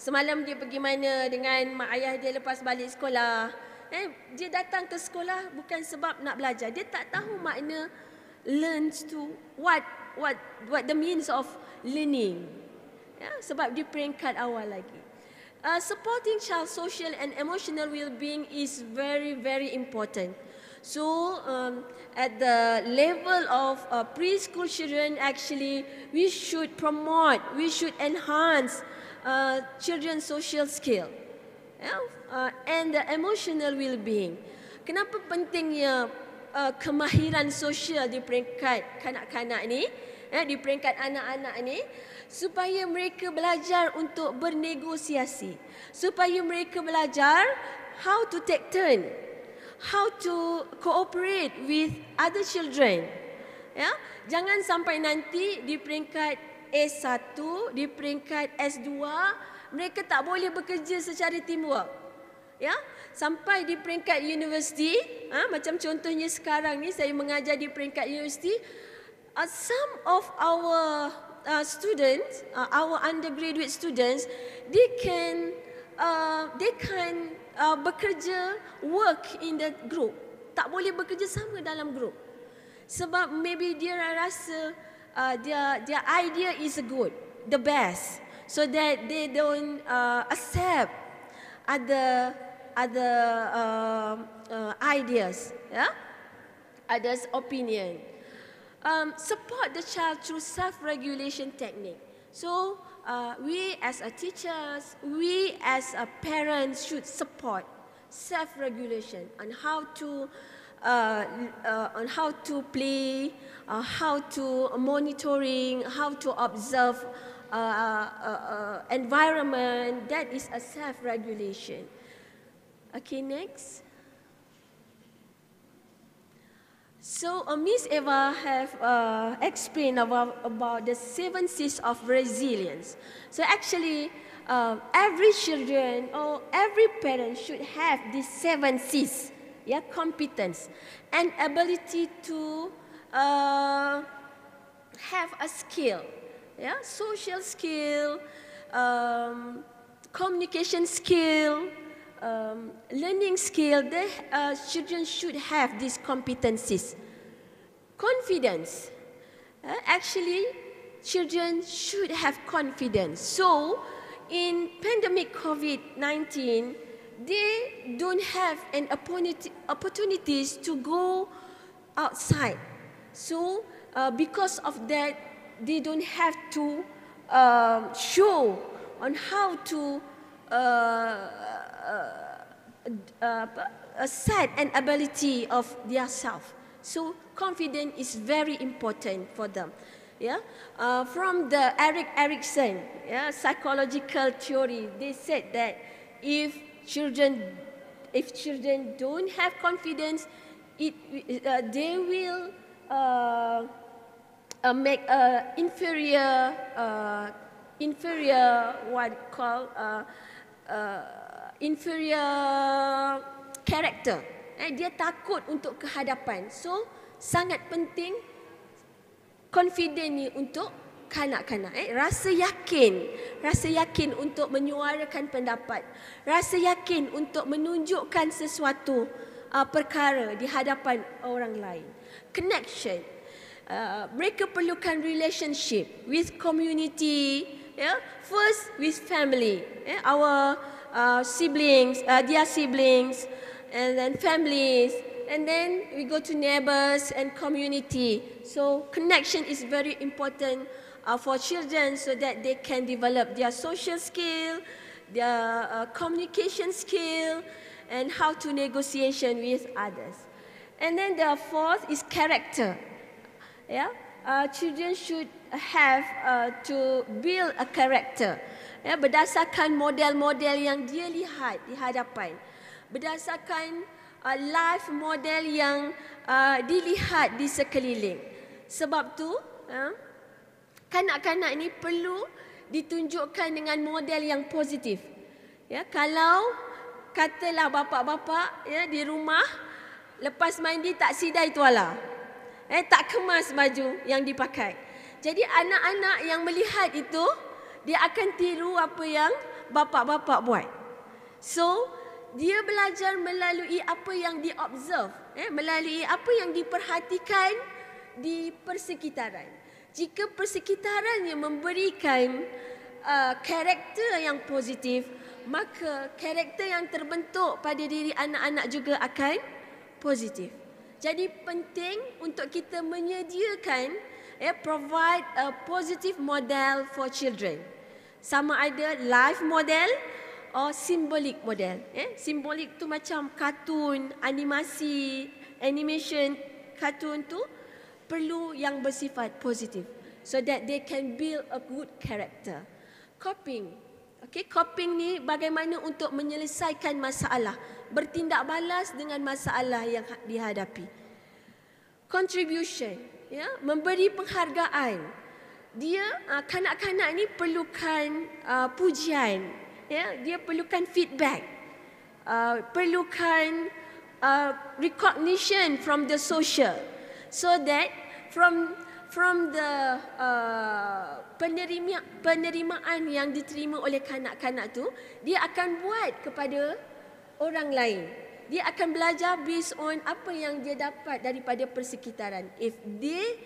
Semalam dia pergi mana dengan mak ayah dia lepas balik sekolah. Eh, dia datang ke sekolah bukan sebab nak belajar. Dia tak tahu makna learn to what what what the means of learning. Ya, sebab dia peringkat awal lagi. Uh, supporting child social and emotional well-being is very very important. So um, at the level of uh, preschool children, actually, we should promote, we should enhance uh, children's social skill yeah? uh, and the emotional well-being. Kenapa pentingnya uh, kemahiran sosial di peringkat kanak-kanak ni, eh, di peringkat anak-anak ni, supaya mereka belajar untuk bernegosiasi, supaya mereka belajar how to take turn, how to cooperate with other children. Ya, jangan sampai nanti di peringkat S1, di peringkat S2, mereka tak boleh bekerja secara teamwork. Ya, sampai di peringkat universiti, ha, macam contohnya sekarang ni saya mengajar di peringkat universiti, uh, some of our uh, students, uh, our undergraduate students, they can uh, they can uh, bekerja work in the group. Tak boleh bekerja sama dalam group. Sebab maybe dia rasa uh, dia dia idea is good, the best. So that they don't uh, accept other other uh, uh, ideas, yeah? Others opinion. Um, support the child through self-regulation technique. So, uh, we as a teachers, we as a parents should support self-regulation on how to uh, uh, on how to play, uh, how to monitoring, how to observe uh, uh, uh, environment. That is a self-regulation. Okay, next. So uh, Miss Eva have uh, explained about, about the seven C's of resilience. So actually, uh, every children or every parent should have these seven C's. Yeah, competence and ability to uh, have a skill. Yeah, social skill, um, communication skill, um, learning skill, they, uh, children should have these competencies. Confidence. Uh, actually, children should have confidence. So, in pandemic COVID-19, they don't have an opportunity, opportunities to go outside. So, uh, because of that, they don't have to um, show on how to uh, uh, uh, a set and ability of their self. So confidence is very important for them. Yeah? Uh, from the Eric Erickson yeah, psychological theory, they said that if children, if children don't have confidence, it, uh, they will uh, uh make inferior, inferior what called inferior character. Eh, dia takut untuk kehadapan. So, sangat penting confident ni untuk kanak-kanak. Eh. Rasa yakin. Rasa yakin untuk menyuarakan pendapat. Rasa yakin untuk menunjukkan sesuatu uh, perkara di hadapan orang lain. Connection. Uh, mereka perlukan relationship with community. Yeah. First, with family. Eh, our uh, siblings, uh, their siblings, and then families, and then we go to neighbors and community. So connection is very important uh, for children so that they can develop their social skill, their uh, communication skill, and how to negotiation with others. And then the fourth is character. Yeah, uh, children should have uh, to build a character. ya, berdasarkan model-model yang dia lihat di hadapan, berdasarkan uh, life model yang uh, dilihat di sekeliling. Sebab tu, ya, kanak-kanak ini perlu ditunjukkan dengan model yang positif. Ya, kalau katalah bapa-bapa ya, di rumah lepas mandi tak sidai tuala, eh, tak kemas baju yang dipakai. Jadi anak-anak yang melihat itu, dia akan tiru apa yang bapa-bapa buat. So, dia belajar melalui apa yang di observe, eh, melalui apa yang diperhatikan di persekitaran. Jika persekitaran yang memberikan uh, karakter yang positif, maka karakter yang terbentuk pada diri anak-anak juga akan positif. Jadi penting untuk kita menyediakan it provide a positive model for children. Sama ada live model or symbolic model. Eh? Symbolic tu macam kartun, animasi, animation, kartun tu perlu yang bersifat positif so that they can build a good character. Coping. Okay, coping ni bagaimana untuk menyelesaikan masalah, bertindak balas dengan masalah yang dihadapi. Contribution ya memberi penghargaan dia ah, kanak-kanak ini perlukan uh, pujian ya dia perlukan feedback uh, perlukan uh, recognition from the social so that from from the uh, penerima penerimaan yang diterima oleh kanak-kanak tu dia akan buat kepada orang lain dia akan belajar based on apa yang dia dapat daripada persekitaran if they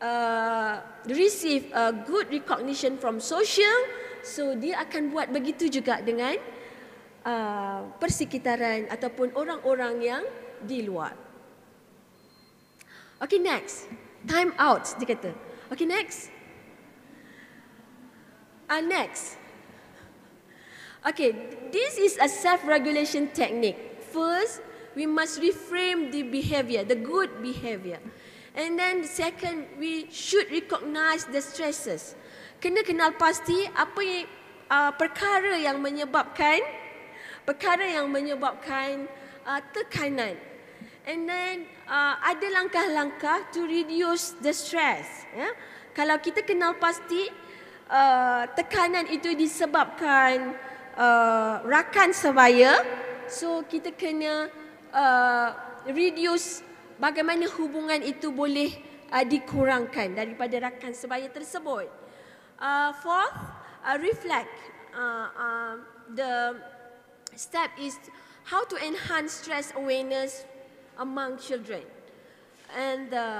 uh, receive a good recognition from social so dia akan buat begitu juga dengan uh, persekitaran ataupun orang-orang yang di luar okay next time out dia kata okay next uh, next okay this is a self regulation technique first, we must reframe the behavior, the good behavior. And then the second, we should recognize the stresses. Kena kenal pasti apa yang, uh, perkara yang menyebabkan perkara yang menyebabkan uh, tekanan. And then uh, ada langkah-langkah to reduce the stress. Yeah? Kalau kita kenal pasti uh, tekanan itu disebabkan uh, rakan sebaya, So kita kena uh, reduce bagaimana hubungan itu boleh uh, dikurangkan daripada rakan sebaya tersebut. Uh, fourth, uh, reflect. Uh, uh, the step is how to enhance stress awareness among children. And the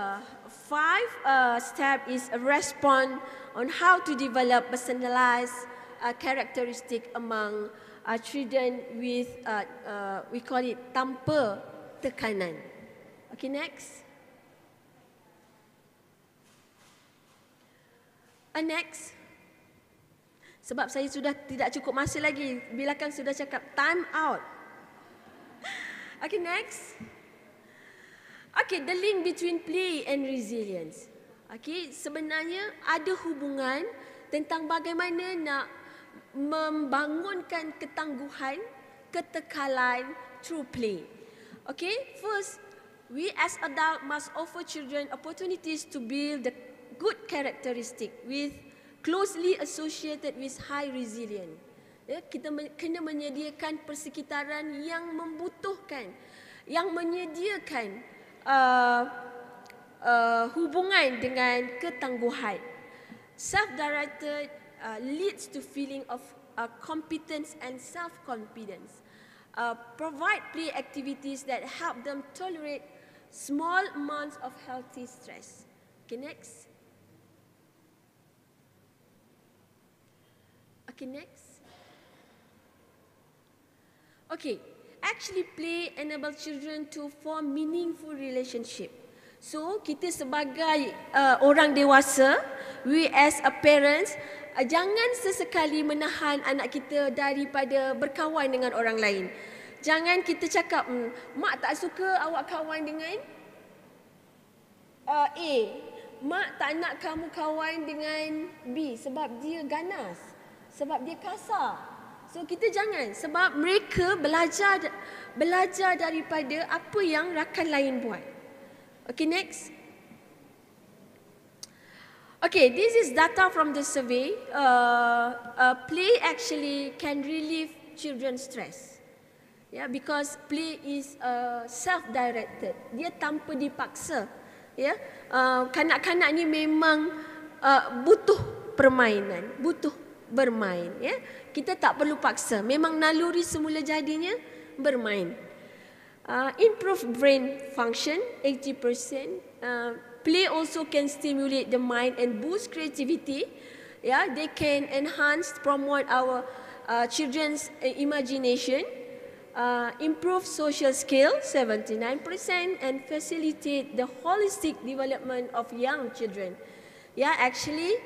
five uh, step is a respond on how to develop personalized uh, characteristic among children are uh, treated with uh, uh, we call it tanpa tekanan. Okay, next. Uh, next. Sebab saya sudah tidak cukup masa lagi. Bilakan sudah cakap time out. [laughs] Okay, next. Okay, the link between play and resilience. Okay, sebenarnya ada hubungan tentang bagaimana nak membangunkan ketangguhan, ketekalan through play. Okay, first, we as adult must offer children opportunities to build the good characteristic with closely associated with high resilience. Ya, kita men- kena menyediakan persekitaran yang membutuhkan, yang menyediakan uh, uh, hubungan dengan ketangguhan. Self-directed uh, leads to feeling of uh, competence and self-confidence. Uh, provide play activities that help them tolerate small amounts of healthy stress. Okay, next. Okay, next. Okay, actually play enable children to form meaningful relationship. So, kita sebagai uh, orang dewasa, we as a parents, Eh, jangan sesekali menahan anak kita daripada berkawan dengan orang lain. Jangan kita cakap, hmm, mak tak suka awak kawan dengan uh, A. Mak tak nak kamu kawan dengan B sebab dia ganas. Sebab dia kasar. So kita jangan sebab mereka belajar belajar daripada apa yang rakan lain buat. Okay next. Okay, this is data from the survey. Uh, uh, play actually can relieve children's stress. Yeah, because play is uh, self-directed. Dia tanpa dipaksa. Yeah, uh, kanak-kanak ni memang uh, butuh permainan, butuh bermain. Yeah, kita tak perlu paksa. Memang naluri semula jadinya bermain. Uh, improve brain function 80%. Uh, Play also can stimulate the mind and boost creativity. Yeah, they can enhance, promote our uh, children's uh, imagination, uh, improve social skill 79% and facilitate the holistic development of young children. Yeah, actually,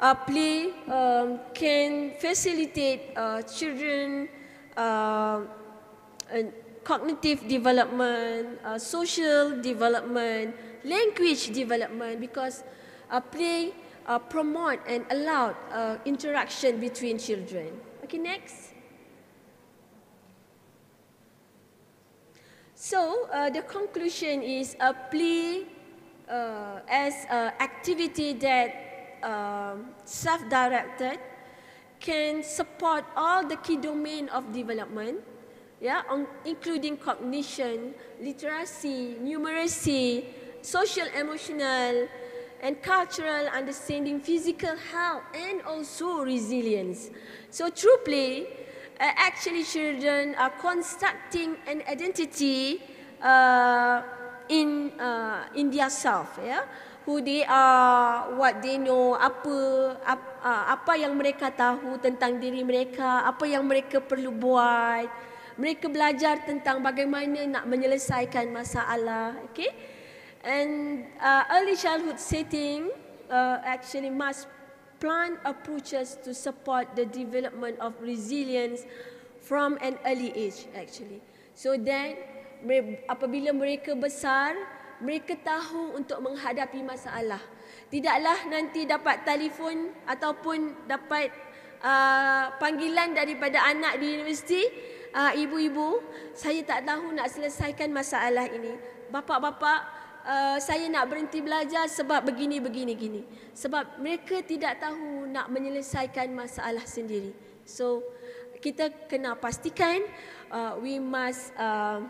uh, play um, can facilitate uh, children uh, cognitive development, uh, social development, language development because uh, play uh, promote and allowed uh, interaction between children. Okay, next. So uh, the conclusion is a play uh, as an activity that uh, self-directed can support all the key domain of development, yeah, on, including cognition, literacy, numeracy, social emotional and cultural understanding physical health and also resilience so truly uh, actually children are constructing an identity uh, in uh, in their self yeah who they are what they know apa ap, uh, apa yang mereka tahu tentang diri mereka apa yang mereka perlu buat mereka belajar tentang bagaimana nak menyelesaikan masalah Okay. And uh, early childhood setting uh, actually must plan approaches to support the development of resilience from an early age actually. So then apabila mereka besar, mereka tahu untuk menghadapi masalah. Tidaklah nanti dapat telefon ataupun dapat uh, panggilan daripada anak di universiti, uh, ibu-ibu, uh, saya tak tahu nak selesaikan masalah ini. Bapak-bapak, Uh, saya nak berhenti belajar sebab begini begini gini. Sebab mereka tidak tahu nak menyelesaikan masalah sendiri. So kita kena pastikan uh, we must uh,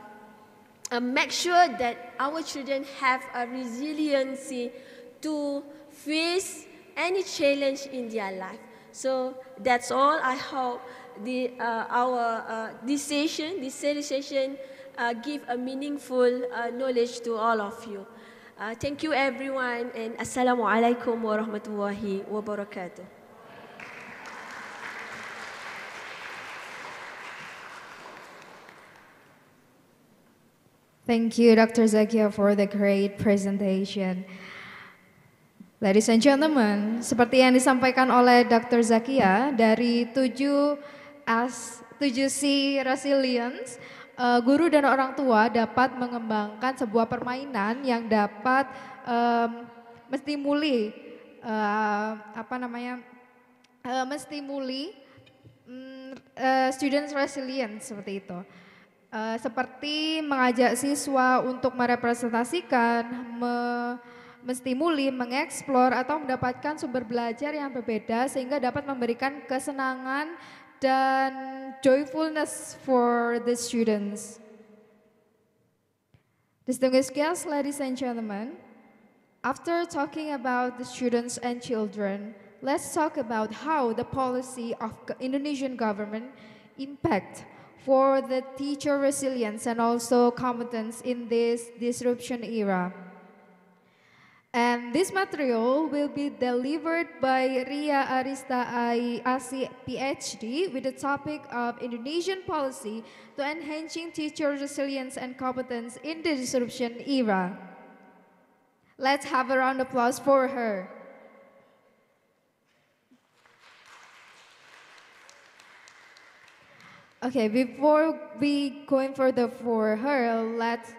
uh, make sure that our children have a resiliency to face any challenge in their life. So that's all. I hope the uh, our uh, this session, this session. uh, give a meaningful uh, knowledge to all of you. Uh, thank you everyone and assalamu alaikum wabarakatuh. Thank you, Dr. Zakia, for the great presentation. Ladies and gentlemen, seperti yang disampaikan oleh Dr. Zakia dari 7 as 7C Resilience, Eh, guru dan orang tua dapat mengembangkan sebuah permainan yang dapat um, menstimuli uh, eh, apa namanya uh, eh, menstimuli um, mm, uh, students resilience seperti itu. Uh, seperti mengajak siswa untuk merepresentasikan, me, menstimuli, mengeksplor atau mendapatkan sumber belajar yang berbeda sehingga dapat memberikan kesenangan dan joyfulness for the students. Distinguished guests, ladies and gentlemen, after talking about the students and children, let's talk about how the policy of Indonesian government impact for the teacher resilience and also competence in this disruption era. And this material will be delivered by Ria Arista Asi PhD with the topic of Indonesian policy to enhancing teacher resilience and competence in the disruption era. Let's have a round of applause for her. Okay, before we going further for her, let's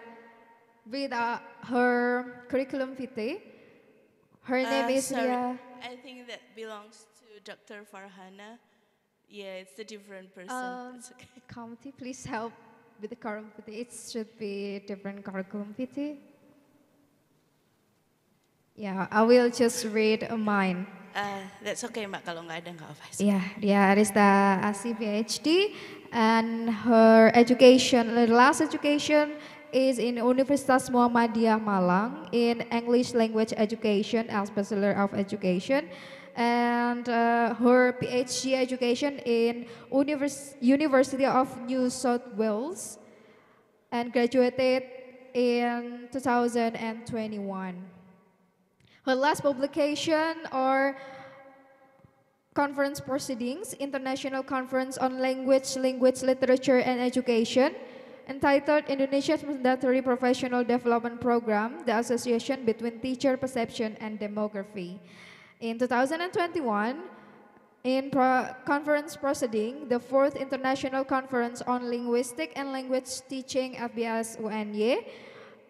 with uh, her curriculum vitae. Her uh, name is sorry, Ria. I think that belongs to Dr. Farhana. Yeah, it's a different person. Um, it's okay. Committee, [laughs] please help with the curriculum vitae. It should be different curriculum vitae. Yeah, I will just read mine. Uh, that's okay, Mbak. Kalau nggak ada nggak apa-apa. Yeah, dia Arista Asi PhD, and her education, her last education is in Universitas Muhammadiyah Malang in English Language Education as Bachelor of Education and uh, her PhD education in Univers University of New South Wales and graduated in 2021. Her last publication are conference proceedings, International Conference on Language, Language, Literature and Education, entitled Indonesia's Mandatory Professional Development Program, The Association Between Teacher Perception and Demography. In 2021, in pro conference proceeding, the fourth International Conference on Linguistic and Language Teaching FBS UNY,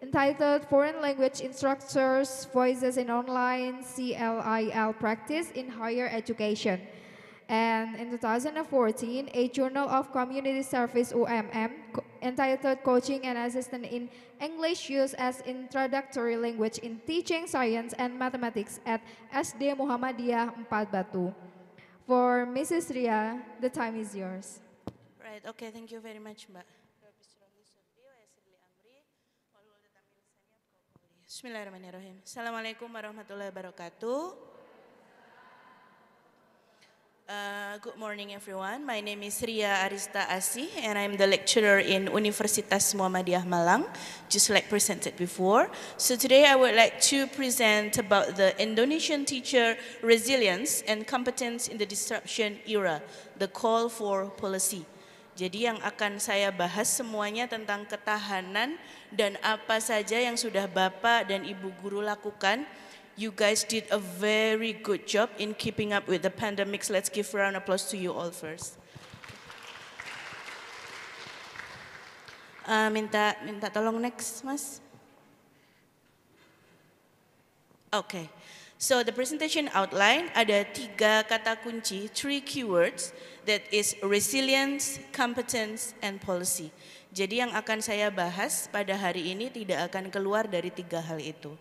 entitled Foreign Language Instructors' Voices in Online CLIL Practice in Higher Education. And in 2014, a Journal of Community Service UMM entitled Coaching and Assistant in English Use as Introductory Language in Teaching Science and Mathematics at SD Muhammadiyah 4 Batu. For Mrs. Ria, the time is yours. Right, okay, thank you very much, Mbak. Bismillahirrahmanirrahim. Assalamualaikum warahmatullahi wabarakatuh. Uh, good morning everyone. My name is Ria Arista Asih and I'm the lecturer in Universitas Muhammadiyah Malang, just like presented before. So today I would like to present about the Indonesian teacher resilience and competence in the disruption era, the call for policy. Jadi yang akan saya bahas semuanya tentang ketahanan dan apa saja yang sudah Bapak dan Ibu guru lakukan You guys did a very good job in keeping up with the pandemics. Let's give a round of applause to you all first. Uh, minta minta tolong next, Mas. Okay. So the presentation outline ada tiga kata kunci, three keywords that is resilience, competence, and policy. Jadi yang akan saya bahas pada hari ini tidak akan keluar dari tiga hal itu.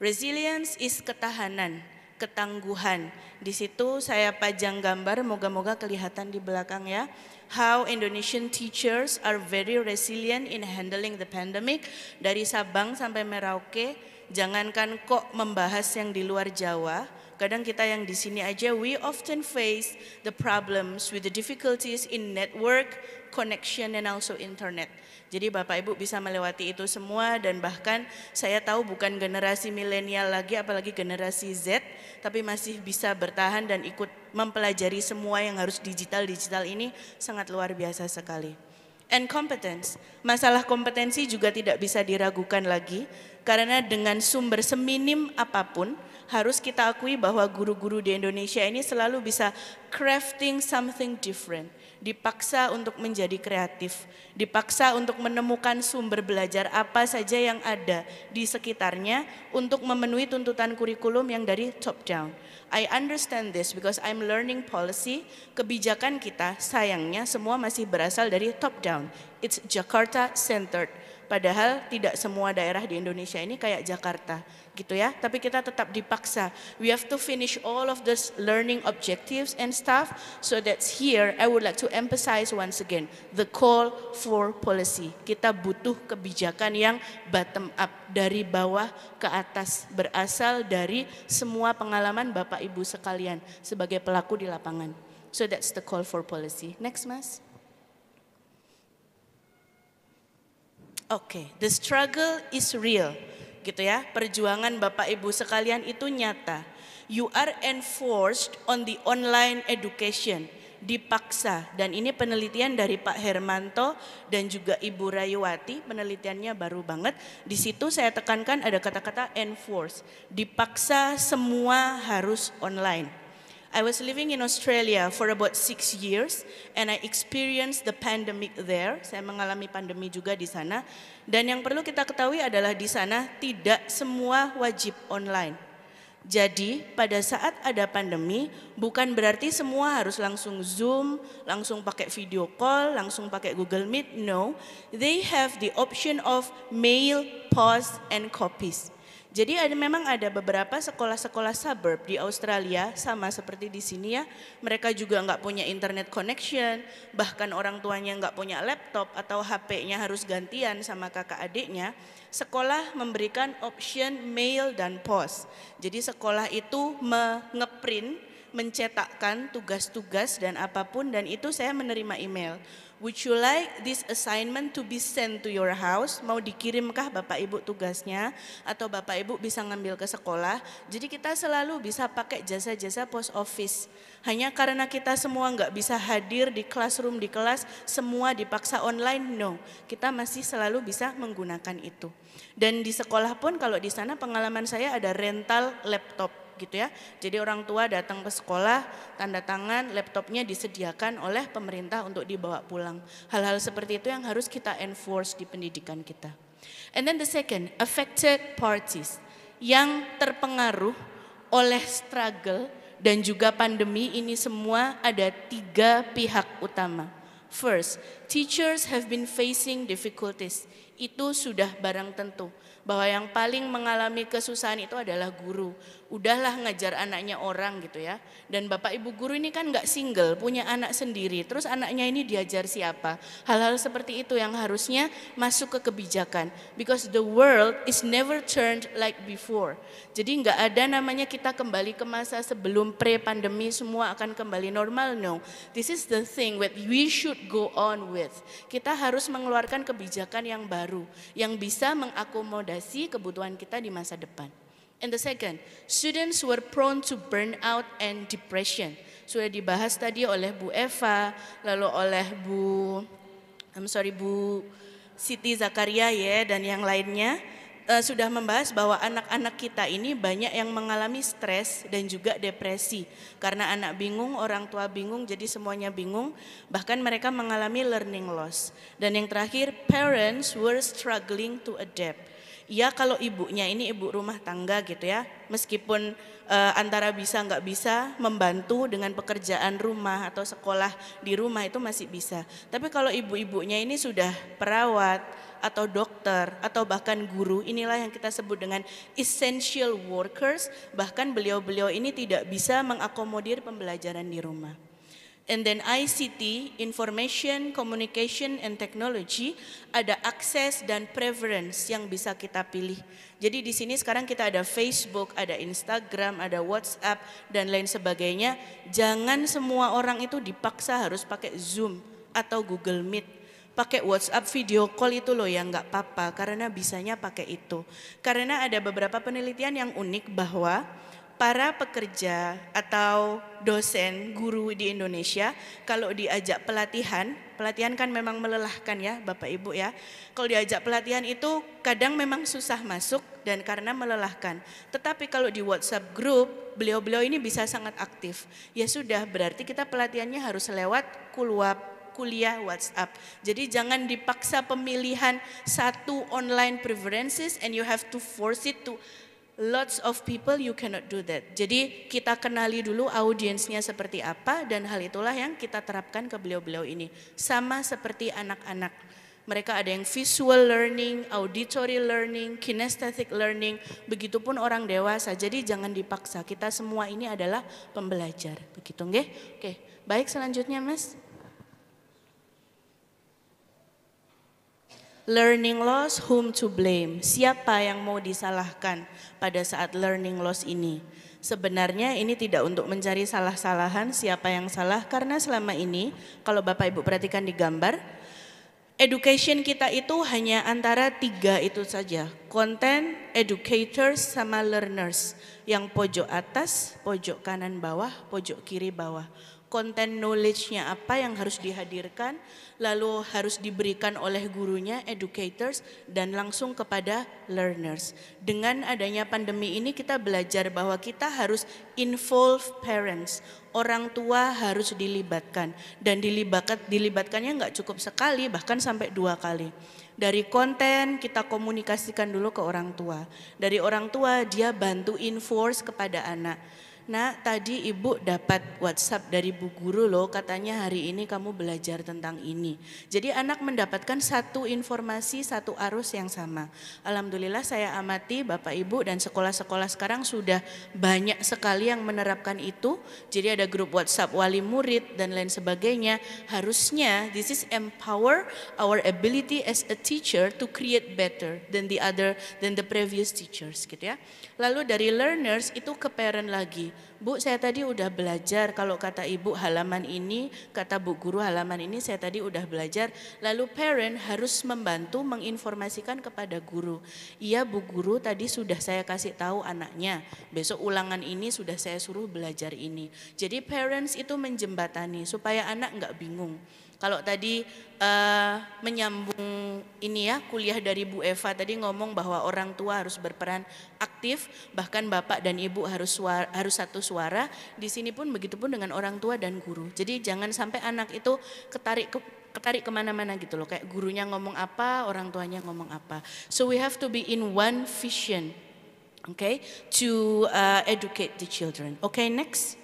Resilience is ketahanan, ketangguhan. Di situ saya pajang gambar, moga-moga kelihatan di belakang ya. How Indonesian teachers are very resilient in handling the pandemic. Dari Sabang sampai Merauke, jangankan kok membahas yang di luar Jawa, kadang kita yang di sini aja we often face the problems with the difficulties in network connection and also internet. Jadi Bapak Ibu bisa melewati itu semua dan bahkan saya tahu bukan generasi milenial lagi apalagi generasi Z tapi masih bisa bertahan dan ikut mempelajari semua yang harus digital-digital ini sangat luar biasa sekali. And competence, masalah kompetensi juga tidak bisa diragukan lagi karena dengan sumber seminim apapun harus kita akui bahwa guru-guru di Indonesia ini selalu bisa crafting something different dipaksa untuk menjadi kreatif, dipaksa untuk menemukan sumber belajar apa saja yang ada di sekitarnya untuk memenuhi tuntutan kurikulum yang dari top down. I understand this because I'm learning policy. Kebijakan kita sayangnya semua masih berasal dari top down. It's Jakarta centered. Padahal tidak semua daerah di Indonesia ini kayak Jakarta gitu ya. Tapi kita tetap dipaksa. We have to finish all of this learning objectives and stuff. So that's here I would like to emphasize once again the call for policy. Kita butuh kebijakan yang bottom up dari bawah ke atas berasal dari semua pengalaman Bapak Ibu sekalian sebagai pelaku di lapangan. So that's the call for policy. Next, Mas. Okay, the struggle is real gitu ya. Perjuangan Bapak Ibu sekalian itu nyata. You are enforced on the online education, dipaksa. Dan ini penelitian dari Pak Hermanto dan juga Ibu Rayuwati, penelitiannya baru banget. Di situ saya tekankan ada kata-kata enforce, dipaksa semua harus online I was living in Australia for about six years and I experienced the pandemic there. Saya mengalami pandemi juga di sana. Dan yang perlu kita ketahui adalah di sana tidak semua wajib online. Jadi pada saat ada pandemi bukan berarti semua harus langsung Zoom, langsung pakai video call, langsung pakai Google Meet. No, they have the option of mail, post, and copies. Jadi ada memang ada beberapa sekolah-sekolah suburb di Australia sama seperti di sini ya. Mereka juga nggak punya internet connection, bahkan orang tuanya nggak punya laptop atau HP-nya harus gantian sama kakak adiknya. Sekolah memberikan option mail dan pos Jadi sekolah itu mengeprint mencetakkan tugas-tugas dan apapun dan itu saya menerima email. Would you like this assignment to be sent to your house? Mau dikirimkah Bapak Ibu tugasnya? Atau Bapak Ibu bisa ngambil ke sekolah? Jadi kita selalu bisa pakai jasa-jasa post office. Hanya karena kita semua nggak bisa hadir di classroom, di kelas, semua dipaksa online, no. Kita masih selalu bisa menggunakan itu. Dan di sekolah pun kalau di sana pengalaman saya ada rental laptop gitu ya. Jadi orang tua datang ke sekolah, tanda tangan, laptopnya disediakan oleh pemerintah untuk dibawa pulang. Hal-hal seperti itu yang harus kita enforce di pendidikan kita. And then the second, affected parties yang terpengaruh oleh struggle dan juga pandemi ini semua ada tiga pihak utama. First, teachers have been facing difficulties. Itu sudah barang tentu bahwa yang paling mengalami kesusahan itu adalah guru udahlah ngajar anaknya orang gitu ya. Dan bapak ibu guru ini kan nggak single, punya anak sendiri. Terus anaknya ini diajar siapa? Hal-hal seperti itu yang harusnya masuk ke kebijakan. Because the world is never turned like before. Jadi nggak ada namanya kita kembali ke masa sebelum pre-pandemi semua akan kembali normal. No, this is the thing that we should go on with. Kita harus mengeluarkan kebijakan yang baru, yang bisa mengakomodasi kebutuhan kita di masa depan. And the second, students were prone to burnout and depression. Sudah dibahas tadi oleh Bu Eva, lalu oleh Bu, I'm sorry Bu Siti Zakaria ya dan yang lainnya uh, sudah membahas bahwa anak-anak kita ini banyak yang mengalami stres dan juga depresi karena anak bingung, orang tua bingung, jadi semuanya bingung. Bahkan mereka mengalami learning loss. Dan yang terakhir, parents were struggling to adapt ya kalau ibunya ini ibu rumah tangga gitu ya meskipun e, antara bisa nggak bisa membantu dengan pekerjaan rumah atau sekolah di rumah itu masih bisa tapi kalau ibu-ibunya ini sudah perawat atau dokter atau bahkan guru inilah yang kita sebut dengan essential workers bahkan beliau-beliau ini tidak bisa mengakomodir pembelajaran di rumah And then ICT, Information, Communication, and Technology, ada akses dan preference yang bisa kita pilih. Jadi di sini sekarang kita ada Facebook, ada Instagram, ada WhatsApp, dan lain sebagainya. Jangan semua orang itu dipaksa harus pakai Zoom atau Google Meet pakai WhatsApp video call itu loh yang nggak apa-apa karena bisanya pakai itu. Karena ada beberapa penelitian yang unik bahwa para pekerja atau dosen, guru di Indonesia kalau diajak pelatihan, pelatihan kan memang melelahkan ya Bapak Ibu ya. Kalau diajak pelatihan itu kadang memang susah masuk dan karena melelahkan. Tetapi kalau di WhatsApp group, beliau-beliau ini bisa sangat aktif. Ya sudah, berarti kita pelatihannya harus lewat kuluap kuliah WhatsApp. Jadi jangan dipaksa pemilihan satu online preferences and you have to force it to lots of people you cannot do that. Jadi kita kenali dulu audiensnya seperti apa dan hal itulah yang kita terapkan ke beliau-beliau ini. Sama seperti anak-anak. Mereka ada yang visual learning, auditory learning, kinesthetic learning, begitupun orang dewasa. Jadi jangan dipaksa. Kita semua ini adalah pembelajar. Begitu nggih? Oke, baik selanjutnya Mas. learning loss whom to blame. Siapa yang mau disalahkan pada saat learning loss ini? Sebenarnya ini tidak untuk mencari salah-salahan siapa yang salah karena selama ini kalau Bapak Ibu perhatikan di gambar education kita itu hanya antara tiga itu saja. content, educators, sama learners. Yang pojok atas, pojok kanan bawah, pojok kiri bawah konten knowledge-nya apa yang harus dihadirkan, lalu harus diberikan oleh gurunya, educators, dan langsung kepada learners. Dengan adanya pandemi ini kita belajar bahwa kita harus involve parents, orang tua harus dilibatkan. Dan dilibatkan, dilibatkannya nggak cukup sekali, bahkan sampai dua kali. Dari konten kita komunikasikan dulu ke orang tua. Dari orang tua dia bantu enforce kepada anak Nah tadi ibu dapat WhatsApp dari bu guru loh, katanya hari ini kamu belajar tentang ini. Jadi anak mendapatkan satu informasi, satu arus yang sama. Alhamdulillah saya amati Bapak Ibu dan sekolah-sekolah sekarang sudah banyak sekali yang menerapkan itu. Jadi ada grup WhatsApp wali murid dan lain sebagainya. Harusnya this is empower our ability as a teacher to create better than the other than the previous teachers gitu ya. Lalu dari learners itu ke parent lagi. Bu, saya tadi udah belajar kalau kata ibu halaman ini, kata bu guru halaman ini saya tadi udah belajar. Lalu parent harus membantu menginformasikan kepada guru. Iya, bu guru tadi sudah saya kasih tahu anaknya. Besok ulangan ini sudah saya suruh belajar ini. Jadi parents itu menjembatani supaya anak nggak bingung. Kalau tadi uh, menyambung ini ya kuliah dari Bu Eva tadi ngomong bahwa orang tua harus berperan aktif, bahkan bapak dan ibu harus suara, harus satu suara. Di sini pun begitu pun dengan orang tua dan guru. Jadi jangan sampai anak itu ketarik ke, ketarik kemana-mana gitu loh. Kayak gurunya ngomong apa, orang tuanya ngomong apa. So we have to be in one vision, okay, to uh, educate the children. Okay, next.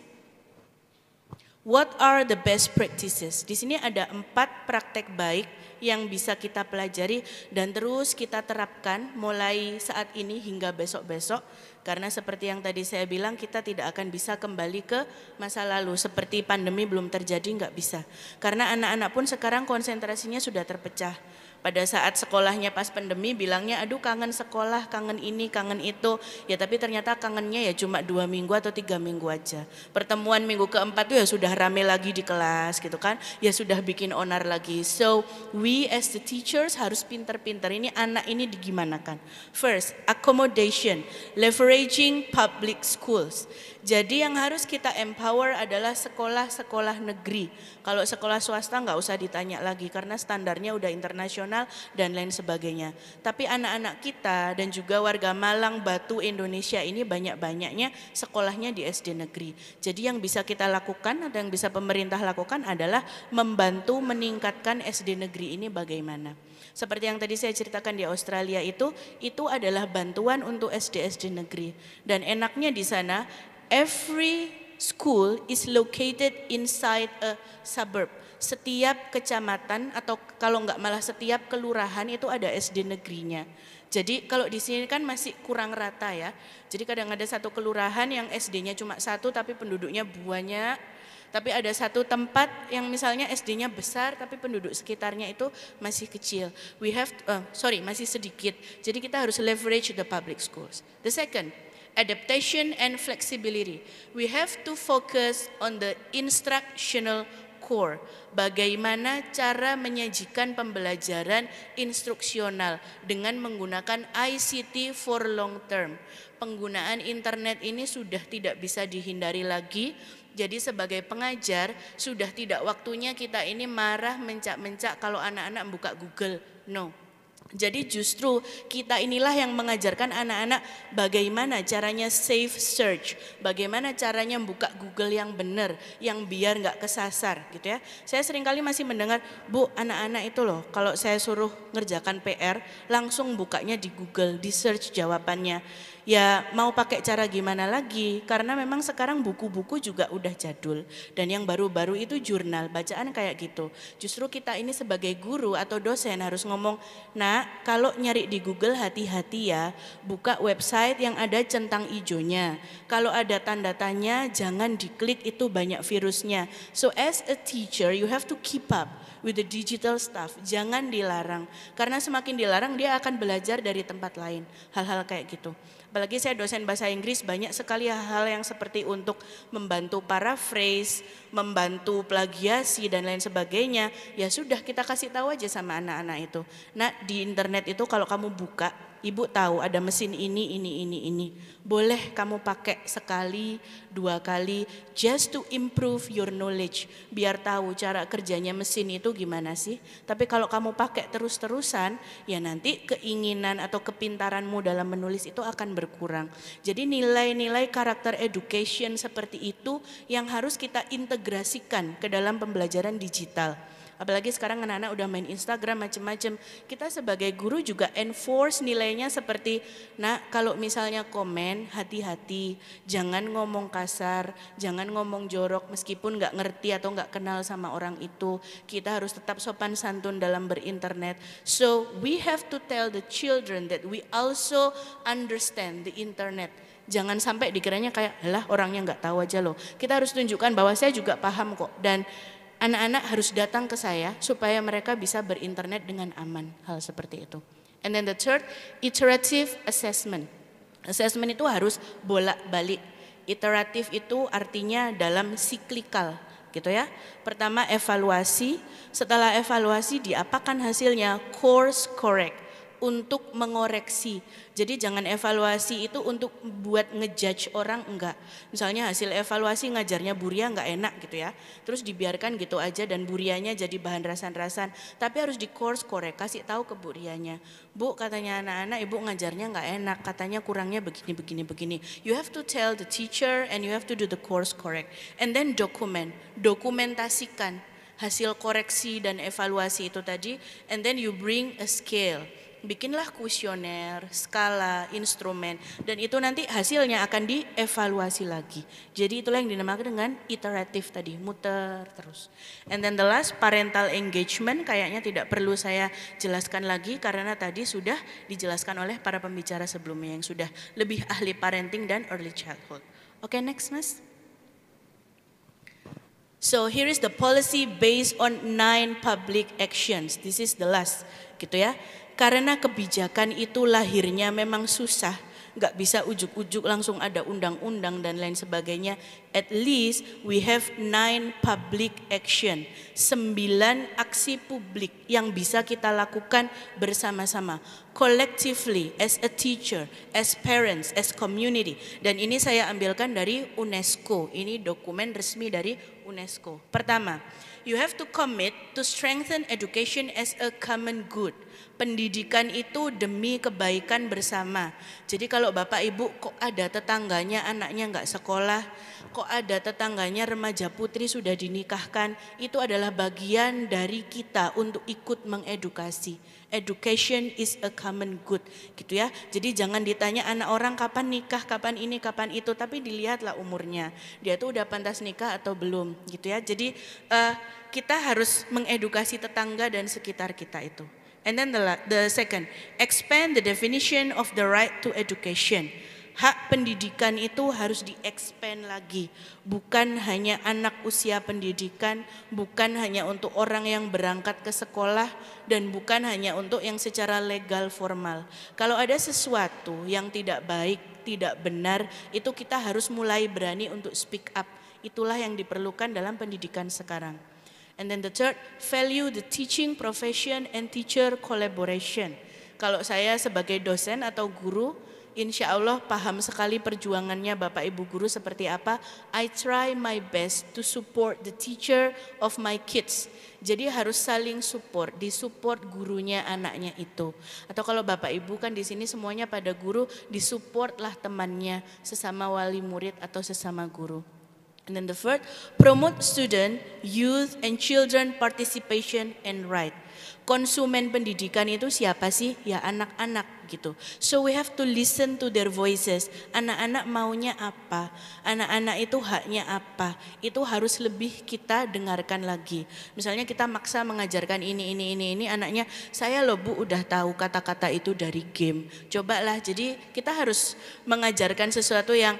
What are the best practices? Di sini ada empat praktek baik yang bisa kita pelajari dan terus kita terapkan mulai saat ini hingga besok-besok. Karena seperti yang tadi saya bilang kita tidak akan bisa kembali ke masa lalu. Seperti pandemi belum terjadi nggak bisa. Karena anak-anak pun sekarang konsentrasinya sudah terpecah pada saat sekolahnya pas pandemi bilangnya aduh kangen sekolah, kangen ini, kangen itu. Ya tapi ternyata kangennya ya cuma dua minggu atau tiga minggu aja. Pertemuan minggu keempat tuh ya sudah rame lagi di kelas gitu kan. Ya sudah bikin onar lagi. So we as the teachers harus pinter-pinter. Ini anak ini digimanakan. First, accommodation, leveraging public schools. Jadi yang harus kita empower adalah sekolah-sekolah negeri. Kalau sekolah swasta nggak usah ditanya lagi karena standarnya udah internasional dan lain sebagainya. Tapi anak-anak kita dan juga warga Malang, Batu, Indonesia ini banyak-banyaknya sekolahnya di SD negeri. Jadi yang bisa kita lakukan atau yang bisa pemerintah lakukan adalah membantu meningkatkan SD negeri ini bagaimana. Seperti yang tadi saya ceritakan di Australia itu, itu adalah bantuan untuk SD-SD negeri. Dan enaknya di sana Every school is located inside a suburb. Setiap kecamatan atau kalau nggak malah setiap kelurahan itu ada SD negerinya. Jadi kalau di sini kan masih kurang rata ya. Jadi kadang ada satu kelurahan yang SD-nya cuma satu tapi penduduknya banyak. Tapi ada satu tempat yang misalnya SD-nya besar tapi penduduk sekitarnya itu masih kecil. We have, uh, sorry, masih sedikit. Jadi kita harus leverage the public schools. The second, adaptation and flexibility. We have to focus on the instructional core. Bagaimana cara menyajikan pembelajaran instruksional dengan menggunakan ICT for long term. Penggunaan internet ini sudah tidak bisa dihindari lagi. Jadi sebagai pengajar sudah tidak waktunya kita ini marah mencak-mencak kalau anak-anak buka Google. No jadi justru kita inilah yang mengajarkan anak-anak bagaimana caranya safe search, bagaimana caranya buka Google yang benar, yang biar nggak kesasar gitu ya. Saya seringkali masih mendengar, Bu anak-anak itu loh kalau saya suruh ngerjakan PR langsung bukanya di Google, di search jawabannya ya mau pakai cara gimana lagi karena memang sekarang buku-buku juga udah jadul dan yang baru-baru itu jurnal bacaan kayak gitu justru kita ini sebagai guru atau dosen harus ngomong nah kalau nyari di Google hati-hati ya buka website yang ada centang ijonya kalau ada tanda tanya jangan diklik itu banyak virusnya so as a teacher you have to keep up with the digital stuff jangan dilarang karena semakin dilarang dia akan belajar dari tempat lain hal-hal kayak gitu apalagi saya dosen bahasa Inggris banyak sekali hal-hal yang seperti untuk membantu paraphrase, membantu plagiasi dan lain sebagainya. Ya sudah kita kasih tahu aja sama anak-anak itu. Nah, di internet itu kalau kamu buka Ibu tahu ada mesin ini, ini, ini, ini. Boleh kamu pakai sekali, dua kali, just to improve your knowledge. Biar tahu cara kerjanya mesin itu gimana sih. Tapi kalau kamu pakai terus-terusan, ya nanti keinginan atau kepintaranmu dalam menulis itu akan berkurang. Jadi nilai-nilai karakter education seperti itu yang harus kita integrasikan ke dalam pembelajaran digital. Apalagi sekarang anak-anak udah main Instagram macem-macem. Kita sebagai guru juga enforce nilainya seperti, nah kalau misalnya komen hati-hati, jangan ngomong kasar, jangan ngomong jorok meskipun nggak ngerti atau nggak kenal sama orang itu. Kita harus tetap sopan santun dalam berinternet. So we have to tell the children that we also understand the internet. Jangan sampai dikiranya kayak, lah orangnya nggak tahu aja loh. Kita harus tunjukkan bahwa saya juga paham kok. Dan anak-anak harus datang ke saya supaya mereka bisa berinternet dengan aman. Hal seperti itu. And then the third, iterative assessment. Assessment itu harus bolak-balik. Iteratif itu artinya dalam siklikal, gitu ya. Pertama evaluasi, setelah evaluasi diapakan hasilnya? Course correct untuk mengoreksi. Jadi jangan evaluasi itu untuk buat ngejudge orang enggak. Misalnya hasil evaluasi ngajarnya Buria enggak enak gitu ya. Terus dibiarkan gitu aja dan Burianya jadi bahan rasan-rasan. Tapi harus di course korek kasih tahu ke Burianya. Bu katanya anak-anak ibu ngajarnya enggak enak, katanya kurangnya begini begini begini. You have to tell the teacher and you have to do the course correct. And then document, dokumentasikan hasil koreksi dan evaluasi itu tadi and then you bring a scale bikinlah kuesioner, skala, instrumen, dan itu nanti hasilnya akan dievaluasi lagi. Jadi itulah yang dinamakan dengan iteratif tadi, muter terus. And then the last, parental engagement kayaknya tidak perlu saya jelaskan lagi karena tadi sudah dijelaskan oleh para pembicara sebelumnya yang sudah lebih ahli parenting dan early childhood. Oke, okay, next mas. So here is the policy based on nine public actions. This is the last, gitu ya. Karena kebijakan itu lahirnya memang susah, nggak bisa ujuk-ujuk langsung ada undang-undang dan lain sebagainya. At least we have nine public action, sembilan aksi publik yang bisa kita lakukan bersama-sama, collectively as a teacher, as parents, as community. Dan ini saya ambilkan dari UNESCO. Ini dokumen resmi dari UNESCO. Pertama, you have to commit to strengthen education as a common good. Pendidikan itu demi kebaikan bersama. Jadi kalau bapak ibu kok ada tetangganya anaknya nggak sekolah, kok ada tetangganya remaja putri sudah dinikahkan, itu adalah bagian dari kita untuk ikut mengedukasi. Education is a common good, gitu ya. Jadi jangan ditanya anak orang kapan nikah, kapan ini, kapan itu, tapi dilihatlah umurnya. Dia tuh udah pantas nikah atau belum, gitu ya. Jadi uh, kita harus mengedukasi tetangga dan sekitar kita itu. And then the, the second, expand the definition of the right to education hak pendidikan itu harus diekspand lagi. Bukan hanya anak usia pendidikan, bukan hanya untuk orang yang berangkat ke sekolah, dan bukan hanya untuk yang secara legal formal. Kalau ada sesuatu yang tidak baik, tidak benar, itu kita harus mulai berani untuk speak up. Itulah yang diperlukan dalam pendidikan sekarang. And then the third, value the teaching profession and teacher collaboration. Kalau saya sebagai dosen atau guru, Insya Allah paham sekali perjuangannya Bapak Ibu guru seperti apa. I try my best to support the teacher of my kids. Jadi harus saling support, disupport gurunya anaknya itu. Atau kalau Bapak Ibu kan di sini semuanya pada guru, disupportlah temannya sesama wali murid atau sesama guru. And then the third, promote student, youth and children participation and right konsumen pendidikan itu siapa sih? Ya anak-anak gitu. So we have to listen to their voices. Anak-anak maunya apa? Anak-anak itu haknya apa? Itu harus lebih kita dengarkan lagi. Misalnya kita maksa mengajarkan ini, ini, ini, ini. Anaknya, saya loh bu udah tahu kata-kata itu dari game. Cobalah. Jadi kita harus mengajarkan sesuatu yang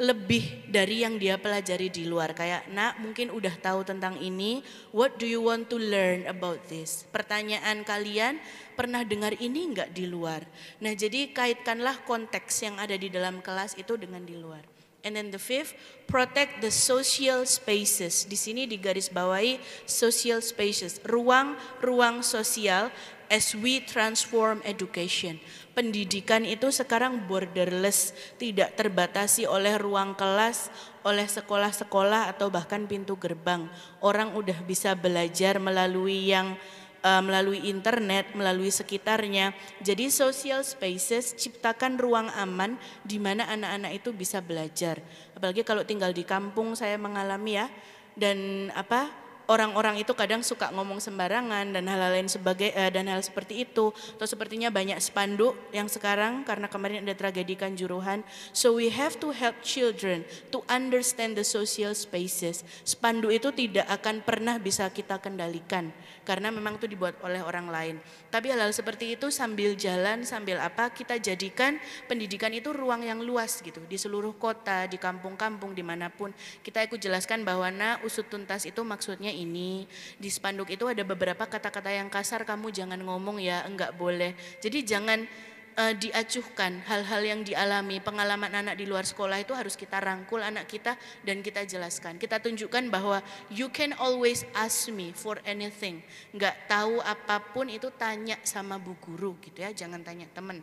lebih dari yang dia pelajari di luar. Kayak, nak mungkin udah tahu tentang ini, what do you want to learn about this? Pertanyaan kalian, pernah dengar ini enggak di luar? Nah jadi kaitkanlah konteks yang ada di dalam kelas itu dengan di luar. And then the fifth, protect the social spaces. Di sini digarisbawahi social spaces, ruang-ruang sosial as we transform education pendidikan itu sekarang borderless, tidak terbatasi oleh ruang kelas, oleh sekolah-sekolah atau bahkan pintu gerbang. Orang udah bisa belajar melalui yang eh, melalui internet, melalui sekitarnya. Jadi social spaces ciptakan ruang aman di mana anak-anak itu bisa belajar. Apalagi kalau tinggal di kampung saya mengalami ya dan apa orang-orang itu kadang suka ngomong sembarangan dan hal-hal lain sebagai uh, dan hal seperti itu. Atau sepertinya banyak spanduk yang sekarang karena kemarin ada tragedi Kanjuruhan. So we have to help children to understand the social spaces. Spanduk itu tidak akan pernah bisa kita kendalikan karena memang itu dibuat oleh orang lain. Tapi hal-hal seperti itu sambil jalan, sambil apa kita jadikan pendidikan itu ruang yang luas gitu di seluruh kota, di kampung-kampung dimanapun. Kita ikut jelaskan bahwa na usut tuntas itu maksudnya ini. Di spanduk itu ada beberapa kata-kata yang kasar kamu jangan ngomong ya, enggak boleh. Jadi jangan uh, diacuhkan hal-hal yang dialami, pengalaman anak di luar sekolah itu harus kita rangkul anak kita dan kita jelaskan. Kita tunjukkan bahwa you can always ask me for anything. Nggak tahu apapun itu tanya sama bu guru gitu ya, jangan tanya teman.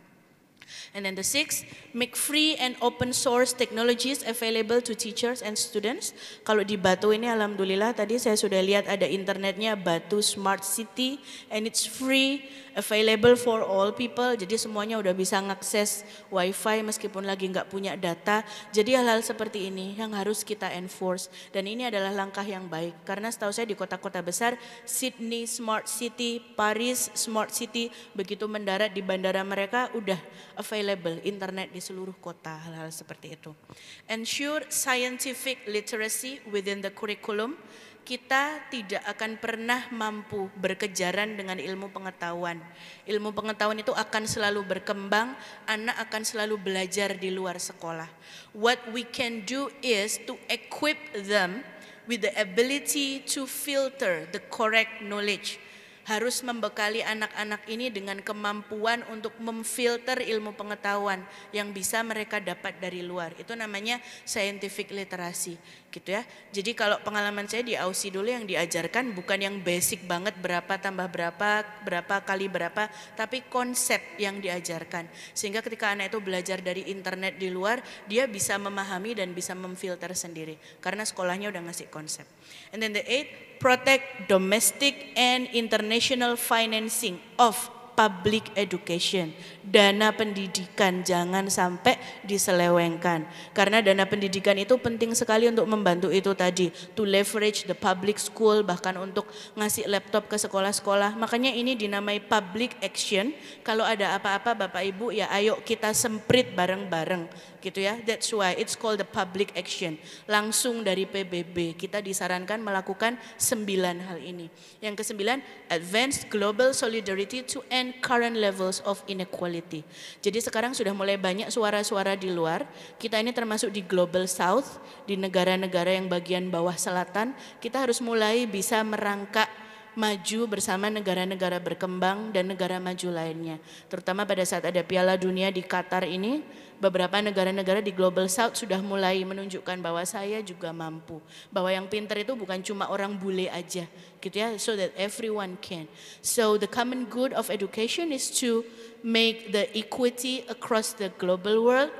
And then the sixth, make free and open source technologies available to teachers and students. Kalau di Batu ini alhamdulillah tadi saya sudah lihat ada internetnya Batu Smart City and it's free, available for all people. Jadi semuanya udah bisa ngakses wifi meskipun lagi nggak punya data. Jadi hal-hal seperti ini yang harus kita enforce. Dan ini adalah langkah yang baik. Karena setahu saya di kota-kota besar, Sydney Smart City, Paris Smart City, begitu mendarat di bandara mereka udah available internet di seluruh kota hal-hal seperti itu. Ensure scientific literacy within the curriculum. Kita tidak akan pernah mampu berkejaran dengan ilmu pengetahuan. Ilmu pengetahuan itu akan selalu berkembang, anak akan selalu belajar di luar sekolah. What we can do is to equip them with the ability to filter the correct knowledge harus membekali anak-anak ini dengan kemampuan untuk memfilter ilmu pengetahuan yang bisa mereka dapat dari luar. Itu namanya scientific literacy, gitu ya. Jadi kalau pengalaman saya di AUSI dulu yang diajarkan bukan yang basic banget berapa tambah berapa, berapa kali berapa, tapi konsep yang diajarkan. Sehingga ketika anak itu belajar dari internet di luar, dia bisa memahami dan bisa memfilter sendiri karena sekolahnya udah ngasih konsep. And then the eight protect domestic and international financing of public education. Dana pendidikan jangan sampai diselewengkan. Karena dana pendidikan itu penting sekali untuk membantu itu tadi. To leverage the public school bahkan untuk ngasih laptop ke sekolah-sekolah. Makanya ini dinamai public action. Kalau ada apa-apa Bapak Ibu ya ayo kita semprit bareng-bareng gitu ya. That's why it's called the public action. Langsung dari PBB kita disarankan melakukan sembilan hal ini. Yang kesembilan, advanced global solidarity to end current levels of inequality. Jadi sekarang sudah mulai banyak suara-suara di luar. Kita ini termasuk di global south, di negara-negara yang bagian bawah selatan. Kita harus mulai bisa merangkak maju bersama negara-negara berkembang dan negara maju lainnya. Terutama pada saat ada Piala Dunia di Qatar ini, beberapa negara-negara di Global South sudah mulai menunjukkan bahwa saya juga mampu. Bahwa yang pinter itu bukan cuma orang bule aja gitu ya, so that everyone can. So the common good of education is to make the equity across the global world.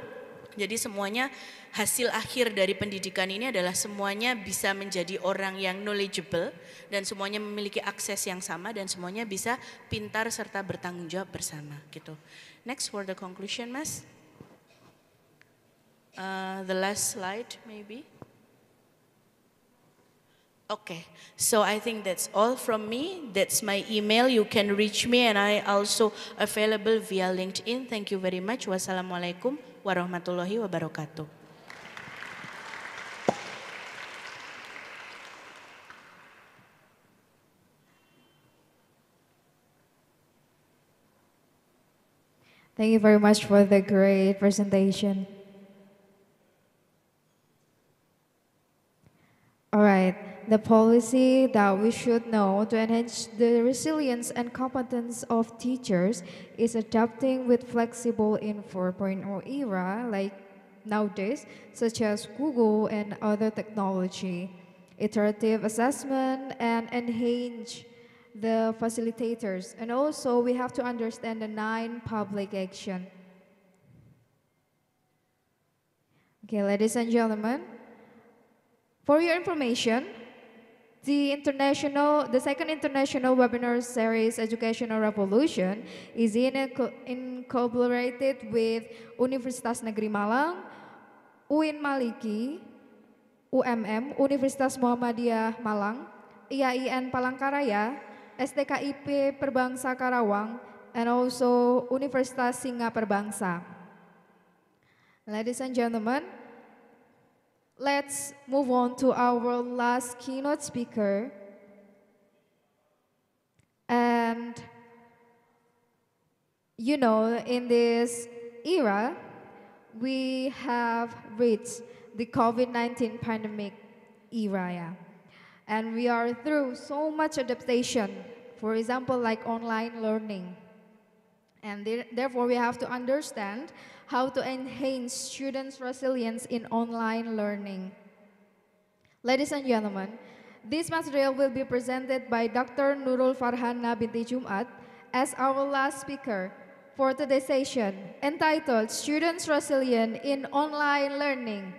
Jadi semuanya hasil akhir dari pendidikan ini adalah semuanya bisa menjadi orang yang knowledgeable dan semuanya memiliki akses yang sama dan semuanya bisa pintar serta bertanggung jawab bersama gitu. Next for the conclusion, Mas. Uh, the last slide, maybe. Okay, so I think that's all from me. That's my email. You can reach me, and I also available via LinkedIn. Thank you very much. Wassalamualaikum warahmatullahi wabarakatuh. Thank you very much for the great presentation. All right. The policy that we should know to enhance the resilience and competence of teachers is adapting with flexible in 4.0 era like nowadays, such as Google and other technology, iterative assessment, and enhance the facilitators. And also, we have to understand the nine public action. Okay, ladies and gentlemen, For your information, the international, the second international webinar series, Educational Revolution, is in, a, in collaborated with Universitas Negeri Malang, UIN Maliki, UMM, Universitas Muhammadiyah Malang, IAIN Palangkaraya, STKIP Perbangsa Karawang, and also Universitas Singa Perbangsa. Ladies and gentlemen, Let's move on to our last keynote speaker. And you know, in this era, we have reached the COVID 19 pandemic era. Yeah. And we are through so much adaptation, for example, like online learning, and there, therefore, we have to understand how to enhance students' resilience in online learning. Ladies and gentlemen, this material will be presented by Dr. Nurul Farhana binti Jumat as our last speaker for today's session entitled Students' Resilience in Online Learning.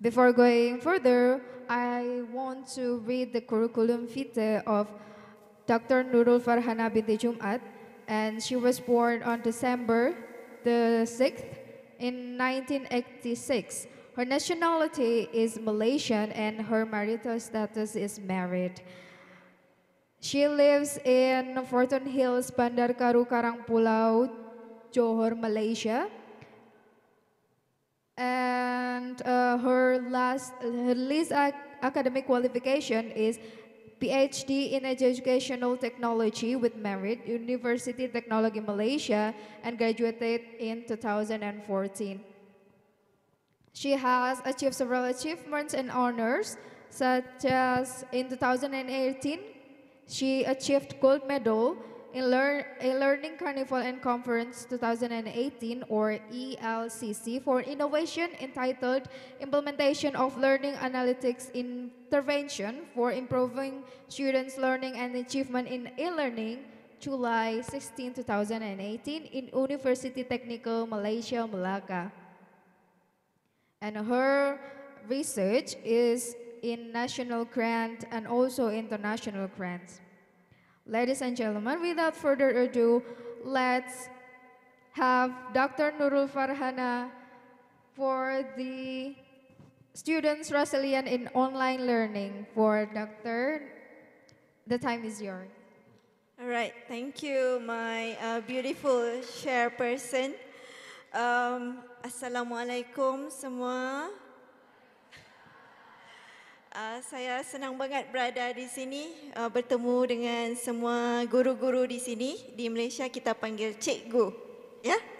Before going further, I want to read the curriculum vitae of Dr. Nurul Farhana binti Jumat, and she was born on December the 6th in 1986. Her nationality is Malaysian and her marital status is married. She lives in Fortune Hills, Bandar Karu, Karang Pulau, Johor, Malaysia and uh, her last her least ac academic qualification is PhD in Educational Technology with merit, University Technology Malaysia, and graduated in 2014. She has achieved several achievements and honors, such as in 2018, she achieved gold medal in, Learn, in Learning Carnival and Conference 2018 or ELCC for innovation entitled Implementation of Learning Analytics Intervention for Improving Students' Learning and Achievement in E-Learning July 16, 2018 in University Technical Malaysia, Melaka. And her research is in national grant and also international grants. Ladies and gentlemen, without further ado, let's have Dr. Nurul Farhana for the students Resilient in online learning. For Dr. The time is yours. All right, thank you, my uh, beautiful chairperson. Um, Assalamualaikum semua. Uh, saya senang banget berada di sini uh, bertemu dengan semua guru-guru di sini di Malaysia kita panggil cikgu. Ya. Yeah? [laughs]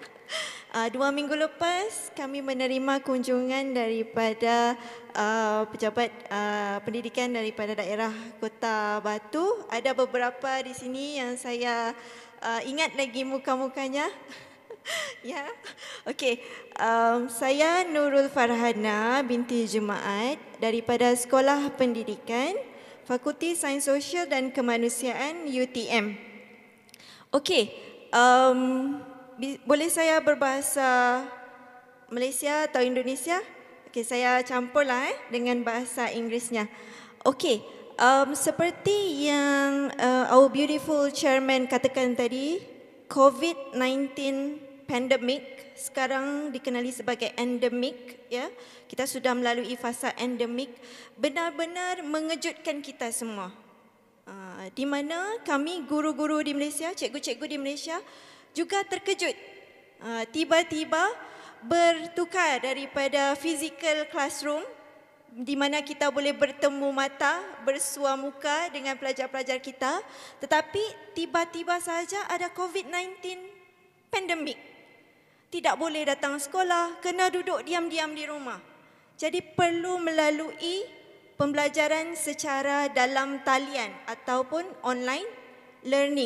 Uh, dua minggu lepas kami menerima kunjungan daripada uh, pejabat uh, pendidikan daripada daerah Kota Batu. Ada beberapa di sini yang saya uh, ingat lagi muka-mukanya. [laughs] [laughs] ya. Okey, um, saya Nurul Farhana binti Jemaat daripada Sekolah Pendidikan Fakulti Sains Sosial dan Kemanusiaan UTM. Okey, um, boleh saya berbahasa Malaysia atau Indonesia? Okey, saya campurlah eh, dengan bahasa Inggerisnya. Okey, um, seperti yang uh, our beautiful chairman katakan tadi, COVID-19 pandemik sekarang dikenali sebagai endemik ya kita sudah melalui fasa endemik benar-benar mengejutkan kita semua ah, di mana kami guru-guru di Malaysia cikgu-cikgu di Malaysia juga terkejut ah, tiba-tiba bertukar daripada physical classroom di mana kita boleh bertemu mata bersua muka dengan pelajar-pelajar kita tetapi tiba-tiba saja ada COVID-19 pandemik tidak boleh datang sekolah, kena duduk diam-diam di rumah. Jadi perlu melalui pembelajaran secara dalam talian ataupun online learning.